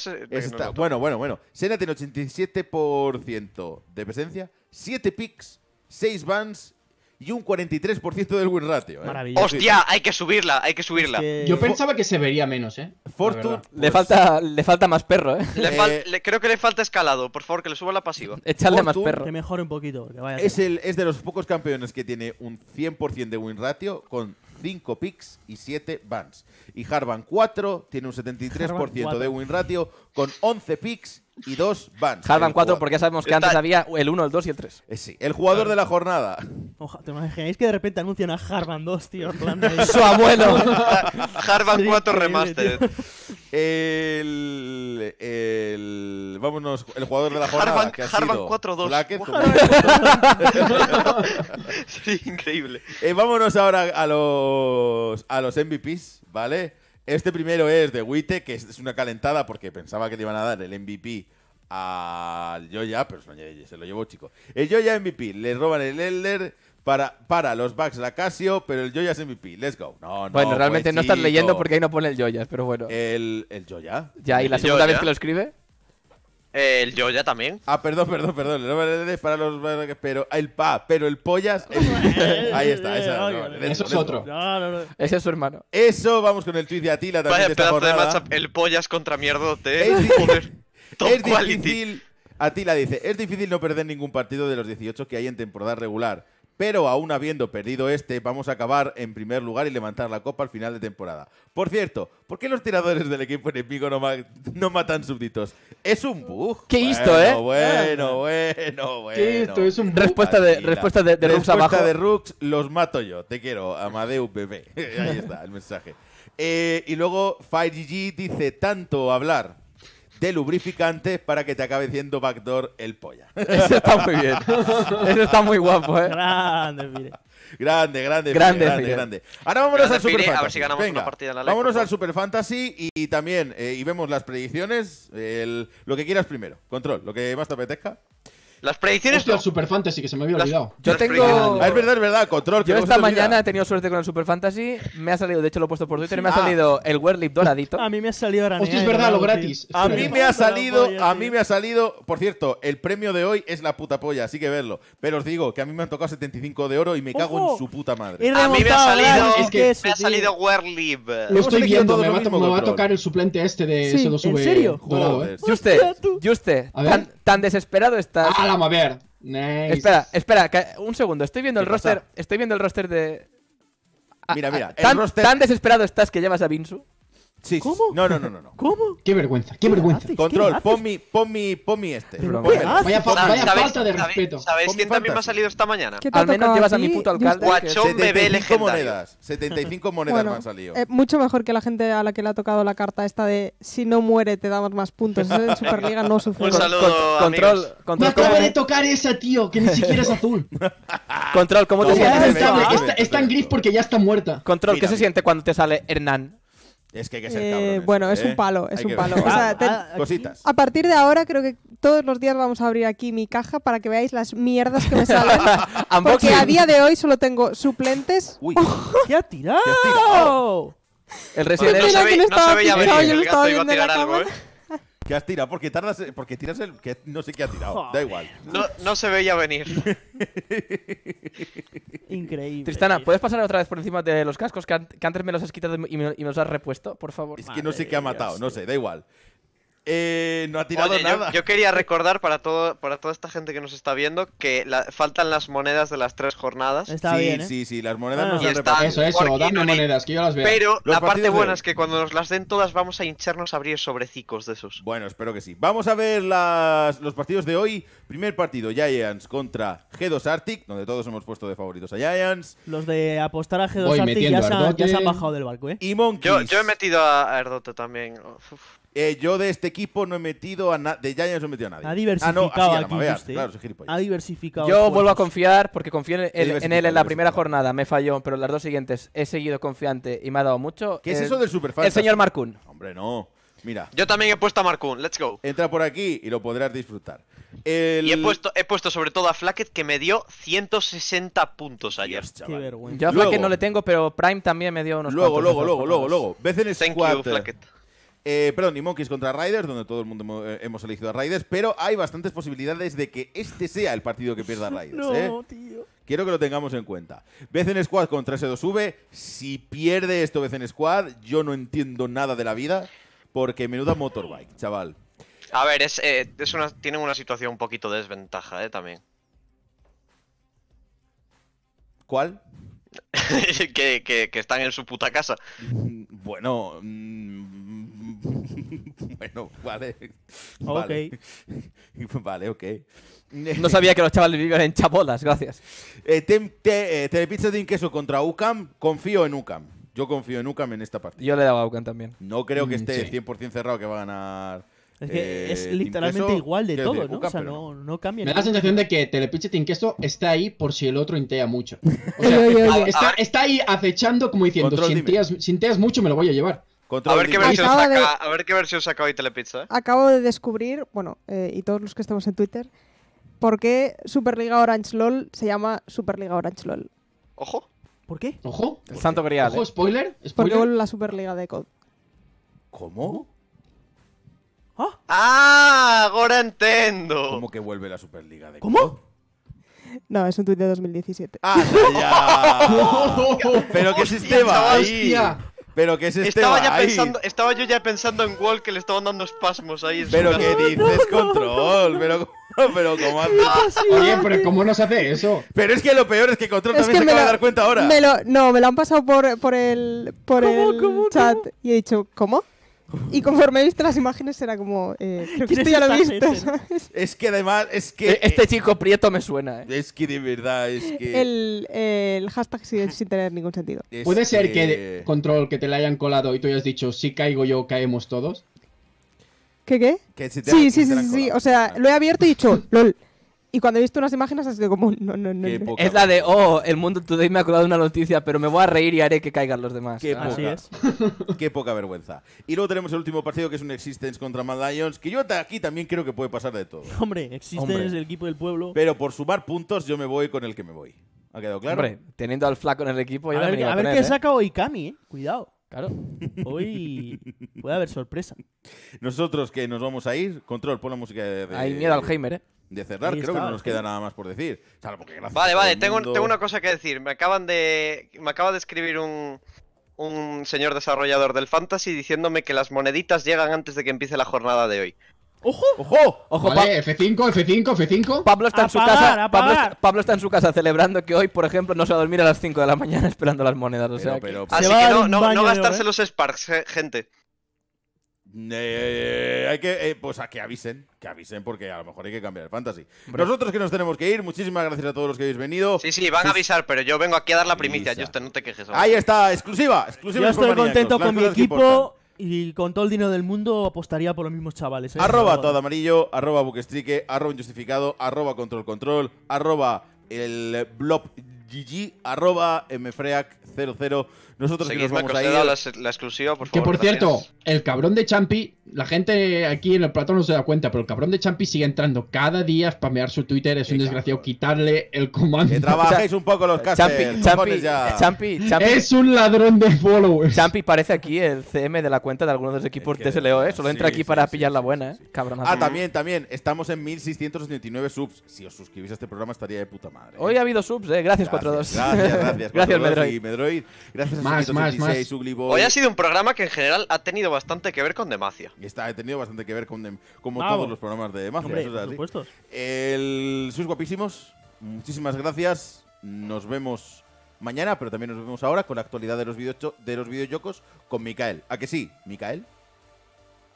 bueno, bueno, bueno. Sena tiene 87% de presencia 7 picks, 6 bans y un 43% del win ratio. ¿eh? Maravilloso. ¡Hostia! Hay que subirla, hay que subirla. Yo pensaba que se vería menos, ¿eh? Fortune. Pues le, falta, le falta más perro, ¿eh? ¿eh? Le creo que le falta escalado. Por favor, que le suba la pasiva. (laughs) Echarle más perro. Que mejore un poquito. vaya es, el, es de los pocos campeones que tiene un 100% de win ratio con 5 picks y 7 bans. Y Harvan 4 tiene un 73% de win ratio con 11 picks y 2 bans. Harvan 4 porque ya sabemos que antes había el 1, el 2 y el 3. Eh, sí, el jugador de la jornada. ojalá ¿Te imagináis que de repente anuncian a Harvan 2, tío? (laughs) Su abuelo. (laughs) Harvan 4 Remastered. el vámonos. El jugador de la jornada. Harvan, 4-2. (laughs) increíble. Eh, vámonos ahora a los, a los MVPs, ¿vale? Este primero es de Witte, que es una calentada porque pensaba que le iban a dar el MVP al Joya, pero se lo llevó chico. El Joya MVP, le roban el Elder, para, para, los Bucks la Casio, pero el Joya es MVP. Let's go. bueno, realmente no estás leyendo porque ahí no pone el Joya, pero bueno. El, el Joya. Ya, y la segunda vez que lo escribe. El Joya también. Ah, perdón, perdón, perdón. No para los. Pero el pa, pero el pollas. Eh, (laughs) ahí está, esa. Eso es otro. No, no, no. Ese es su hermano. Eso, vamos con el tweet de Atila también. Vaya de de el pollas contra mierdote. Es (laughs) es difícil. Atila dice: Es difícil no perder ningún partido de los 18 que hay en temporada regular. Pero aún habiendo perdido este, vamos a acabar en primer lugar y levantar la copa al final de temporada. Por cierto, ¿por qué los tiradores del equipo enemigo no, no matan súbditos? Es un bug. Qué isto, ¿eh? Bueno, bueno, bueno. Qué es un bug. Respuesta de, respuesta de, respuesta de Rux, los mato yo. Te quiero, Amadeu bebé. (laughs) Ahí está el mensaje. Eh, y luego G dice, tanto hablar de lubrificante para que te acabe siendo backdoor el polla. (laughs) Eso está muy bien. (laughs) Eso está muy guapo, ¿eh? Grande, mire. Grande, grande, grande, grande, Ahora vámonos al Super Fantasy. A ver si ganamos una partida la Vámonos al Super Fantasy y, también eh, y vemos las predicciones. lo que quieras primero. Control, lo que más te apetezca. Las predicciones. del Super Fantasy, que se me había olvidado. yo tengo. es verdad, es verdad, control. Yo esta mañana he tenido suerte con el Super Fantasy. Me ha salido, de hecho lo he puesto por Twitter, me ha ah. salido el Werlip doradito. (laughs) A mí me ha salido ahora. Hostia, es verdad, lo gratis. A mí me ha salido, a mí me ha salido. Por cierto, el premio de hoy es la puta polla, así que verlo. Pero os digo que a mí me han tocado 75 de oro y me cago en su puta madre. A mí me ha salido. ¿eh? Es me ha salido Werlip. Lo estoy viendo, me va a tocar el suplente este de S2V. ¿En serio? usted, yo usted. Tan desesperado estás. Vamos a ver. Espera, espera, un segundo. Estoy viendo el roster. Estoy viendo el roster de. Ah, mira, mira. Ah, tan desesperado estás que llevas a Binsu. ¿Cómo? No, no, no, no. ¿Cómo? Qué vergüenza, qué vergüenza. Control, ¿Qué pon mi, este. ¿qué este. Vaya, falta de respeto. ¿Sabes quién también me ha salido esta mañana? Al menos llevas a mi puto alcalde. Guachón. 75 monedas. 75 monedas me han salido. Eh, mucho mejor que la gente a la que le ha tocado la carta esta de si no muere te damos más puntos. Eso en Superliga no (laughs) sufre. Un saludo, control, amigos. Me acaba de tocar esa, tío, que ni siquiera es azul. control, ¿cómo te sientes? es sientes? Está, en gris porque ya está muerta. Control, ¿qué se siente cuando te sale Hernán? Es que hay que ser eh, cabrón. bueno, es ¿eh? un palo, es un palo. O sea, ah, ah, Cositas. A partir de ahora creo que todos los días vamos a abrir aquí mi caja para que veáis las mierdas que me salen. (laughs) porque a día de hoy solo tengo suplentes. Uy, (laughs) ¿qué ha tirado? Pues el Resident Evil no, no, se veía venir. Yo el a tirar algo, ¿Qué has tirado? Porque tardas. Eh, porque tiras el. Que no sé qué ha tirado. Da igual. No, se veía venir. (laughs) Increíble. Tristana, ¿puedes pasar otra vez por encima de los cascos? Que, antes me los has quitado y me, los has repuesto, por favor. Es que no sé qué ha matado, no sé, da igual. Eh, no ha tirado nada. Yo, quería (laughs) recordar para todo para toda esta gente que nos está viendo que faltan las monedas de las tres jornadas. sí, ¿eh? sí, sí, las monedas ah. no se han repartido. Eso, eso, dame monedas, que yo las veo. Pero la parte buena es que cuando nos las den todas vamos a hincharnos a abrir sobrecicos de esos. Bueno, espero que sí. Vamos a ver las, los partidos de hoy. Primer partido, Giants contra G2 Arctic, donde todos hemos puesto de favoritos a Giants. Los de apostar a G2 Arctic ya se, han, bajado del barco, ¿eh? Y Monkeys. Yo, he metido a Erdote también. Eh, yo de este equipo no he metido a nadie. De Giants no he metido a nadie. Ha ah, diversificado ¿eh? diversificado. Yo vuelvo a confiar porque confío en, él en, la primera jornada. Me falló, pero las dos siguientes he seguido confiante y me ha dado mucho. ¿Qué es eso del superfan? El señor Marcún. Hombre, no. Mira. Yo también he puesto a Marcún. Let's go. Entra por aquí y lo podrás disfrutar. Y he puesto, he puesto sobre todo a Flacket que me dio 160 puntos ayer. Qué vergüenza. Yo a Flacket no le tengo, pero Prime también me dio unos Luego, luego, luego, luego, luego. veces Thank you, eh, perdón, y Monkeys contra Riders, donde todo el mundo hemos eh, elegido a Riders, pero hay bastantes posibilidades de que este sea el partido que pierda (laughs) Riders. no, eh. tío. Quiero que lo tengamos en cuenta. en Squad contra S2V. Si pierde esto en Squad, yo no entiendo nada de la vida, porque menuda motorbike, chaval. A ver, es, eh, una, tienen una situación un poquito de desventaja, ¿eh? También. ¿Cuál? (laughs) que, están en su puta casa. Mm, bueno, mm, (laughs) bueno, vale. Ok. (laughs) Vale, ok. No sabía que los chavales vivían en chapolas, gracias. Eh, eh queso contra UCAM. Confío en UCAM. Yo confío en UCAM en esta partida. Yo le daba a UCAM también. No creo que mm, esté 100% cerrado que va a ganar. Es eh, literalmente igual de todo, ¿no? o sea, no, no, cambia. Me da la sensación de que Telepizza queso está ahí por si el otro intea mucho. (laughs) está, ahí acechando como diciendo, si, inteas mucho me lo voy a llevar a ver, qué versión saca, hoy Telepizza. Eh. Acabo de descubrir, bueno, eh, y todos los que estamos en Twitter, por qué Superliga Orange LOL se llama Superliga Orange LOL. Ojo. ¿Por qué? Ojo. El santo grial. Eh. spoiler. Porque vuelve la Superliga de COD. ¿Cómo? ¿Ah? ¿Ah? Ahora entiendo. ¿Cómo que vuelve la Superliga de ¿Cómo? No, es un tuit de 2017. ¡Ah, ya! (laughs) ¡Pero qué sistema! Pero que es este estaba ya pensando, estaba yo ya pensando en Wall que le estaban dando espasmos ahí. pero que dices control, pero pero cómo hace? No, Oye, pero cómo nos hace eso. Pero es que lo peor es que control también se acaba de dar cuenta ahora. Me lo, no, me lo han pasado por, por el por el chat y he dicho, ¿cómo? Y conforme viste las imágenes era como, eh, creo que esto ya lo he Es que además, es que... E-, este eh, chico prieto me suena, ¿eh? Es que de verdad, es que... El, hashtag sin tener ningún sentido. ¿Puede ser que, Control, que te la hayan colado y tú hayas dicho, si caigo yo, caemos todos? ¿Qué qué? sí, sí, sí, sí, sí, o sea, lo he abierto y dicho, (laughs) lol. Y cuando he visto unas imágenes es que como, no, no, Es la de, oh, el mundo today me ha colado una noticia, pero me voy a reír y haré que caigan los demás. Así es. (laughs) qué poca vergüenza. Y luego tenemos el último partido, que es un Existence contra Mad Lions, que yo aquí también creo que puede pasar de todo. (laughs) Hombre, Existence es el equipo del pueblo. Pero por sumar puntos yo me voy con el que me voy. ¿Ha quedado claro? Hombre, teniendo al flaco en el equipo... A ver, a ver qué ¿eh? saca saca Kami, eh. Cuidado. Claro. (laughs) Hoy puede haber sorpresa. Nosotros que nos vamos a ir, control, pon la música de... Hay miedo al Heimer, eh de cerrar. Creo que no nos queda nada más por decir. vale, vale, tengo, tengo, una cosa que decir. Me acaban de. Me acaba de escribir un, un señor desarrollador del fantasy diciéndome que las moneditas llegan antes de que empiece la jornada de hoy. ¡Ojo! ¡Ojo! ¡Ojo! F5, F5, F5. Pablo está, en su casa, Pablo está, en su casa celebrando que hoy, por ejemplo, no se va a dormir a las 5 de la mañana esperando las monedas. O sea, pero, Así que no, gastarse ¿eh? los Sparks, eh, gente. Eh, hay que, eh, pues a que avisen, que avisen porque a lo mejor hay que cambiar el fantasy. Nosotros que nos tenemos que ir, muchísimas gracias a todos los que habéis venido. Sí, sí, van a pues- avisar, pero yo vengo aquí a dar la primicia, no te quejes. Ahí está, exclusiva, exclusiva. Yo estoy contento con mi equipo. Y con todo el dinero del mundo apostaría por los mismos chavales. ¿eh? Arroba todo amarillo, arroba buquestrique, arroba injustificado, arroba control control, arroba el blob gg arroba mfreac00. Nosotros que nos vamos a ir. La, exclusiva, por favor. Que por cierto, el cabrón de Champi, la gente aquí en el plato no se da cuenta, pero el cabrón de Champi sigue entrando cada día a spamear su Twitter. Es un desgraciado quitarle el comando. Que trabajéis un poco los casos. Champi, Champi, Es un ladrón de followers. Champi parece aquí el CM de la cuenta de alguno de los equipos de SLO, ¿eh? Solo entra aquí para pillar la buena, ¿eh? Cabrón. Ah, también, también. Estamos en 1689 subs. Si os suscribís a este programa estaría de puta madre. Hoy ¿eh? ha habido subs, ¿eh? Gracias, Gracias, gracias, (laughs) gracias. gracias Medroid. Gracias más, más, Hoy ha sido un programa que en general ha tenido bastante que ver con Demacia. Está, ha tenido bastante que ver con como todos los programas de Demacia. por supuesto. El, sois guapísimos. Muchísimas gracias. Nos vemos mañana, pero también nos vemos ahora con la actualidad de los, video de los videojocos con Micael. ¿A que sí, Micael?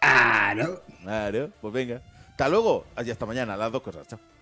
Claro. Ah, claro, pues venga. Hasta luego. Hasta mañana, las dos cosas. Chao.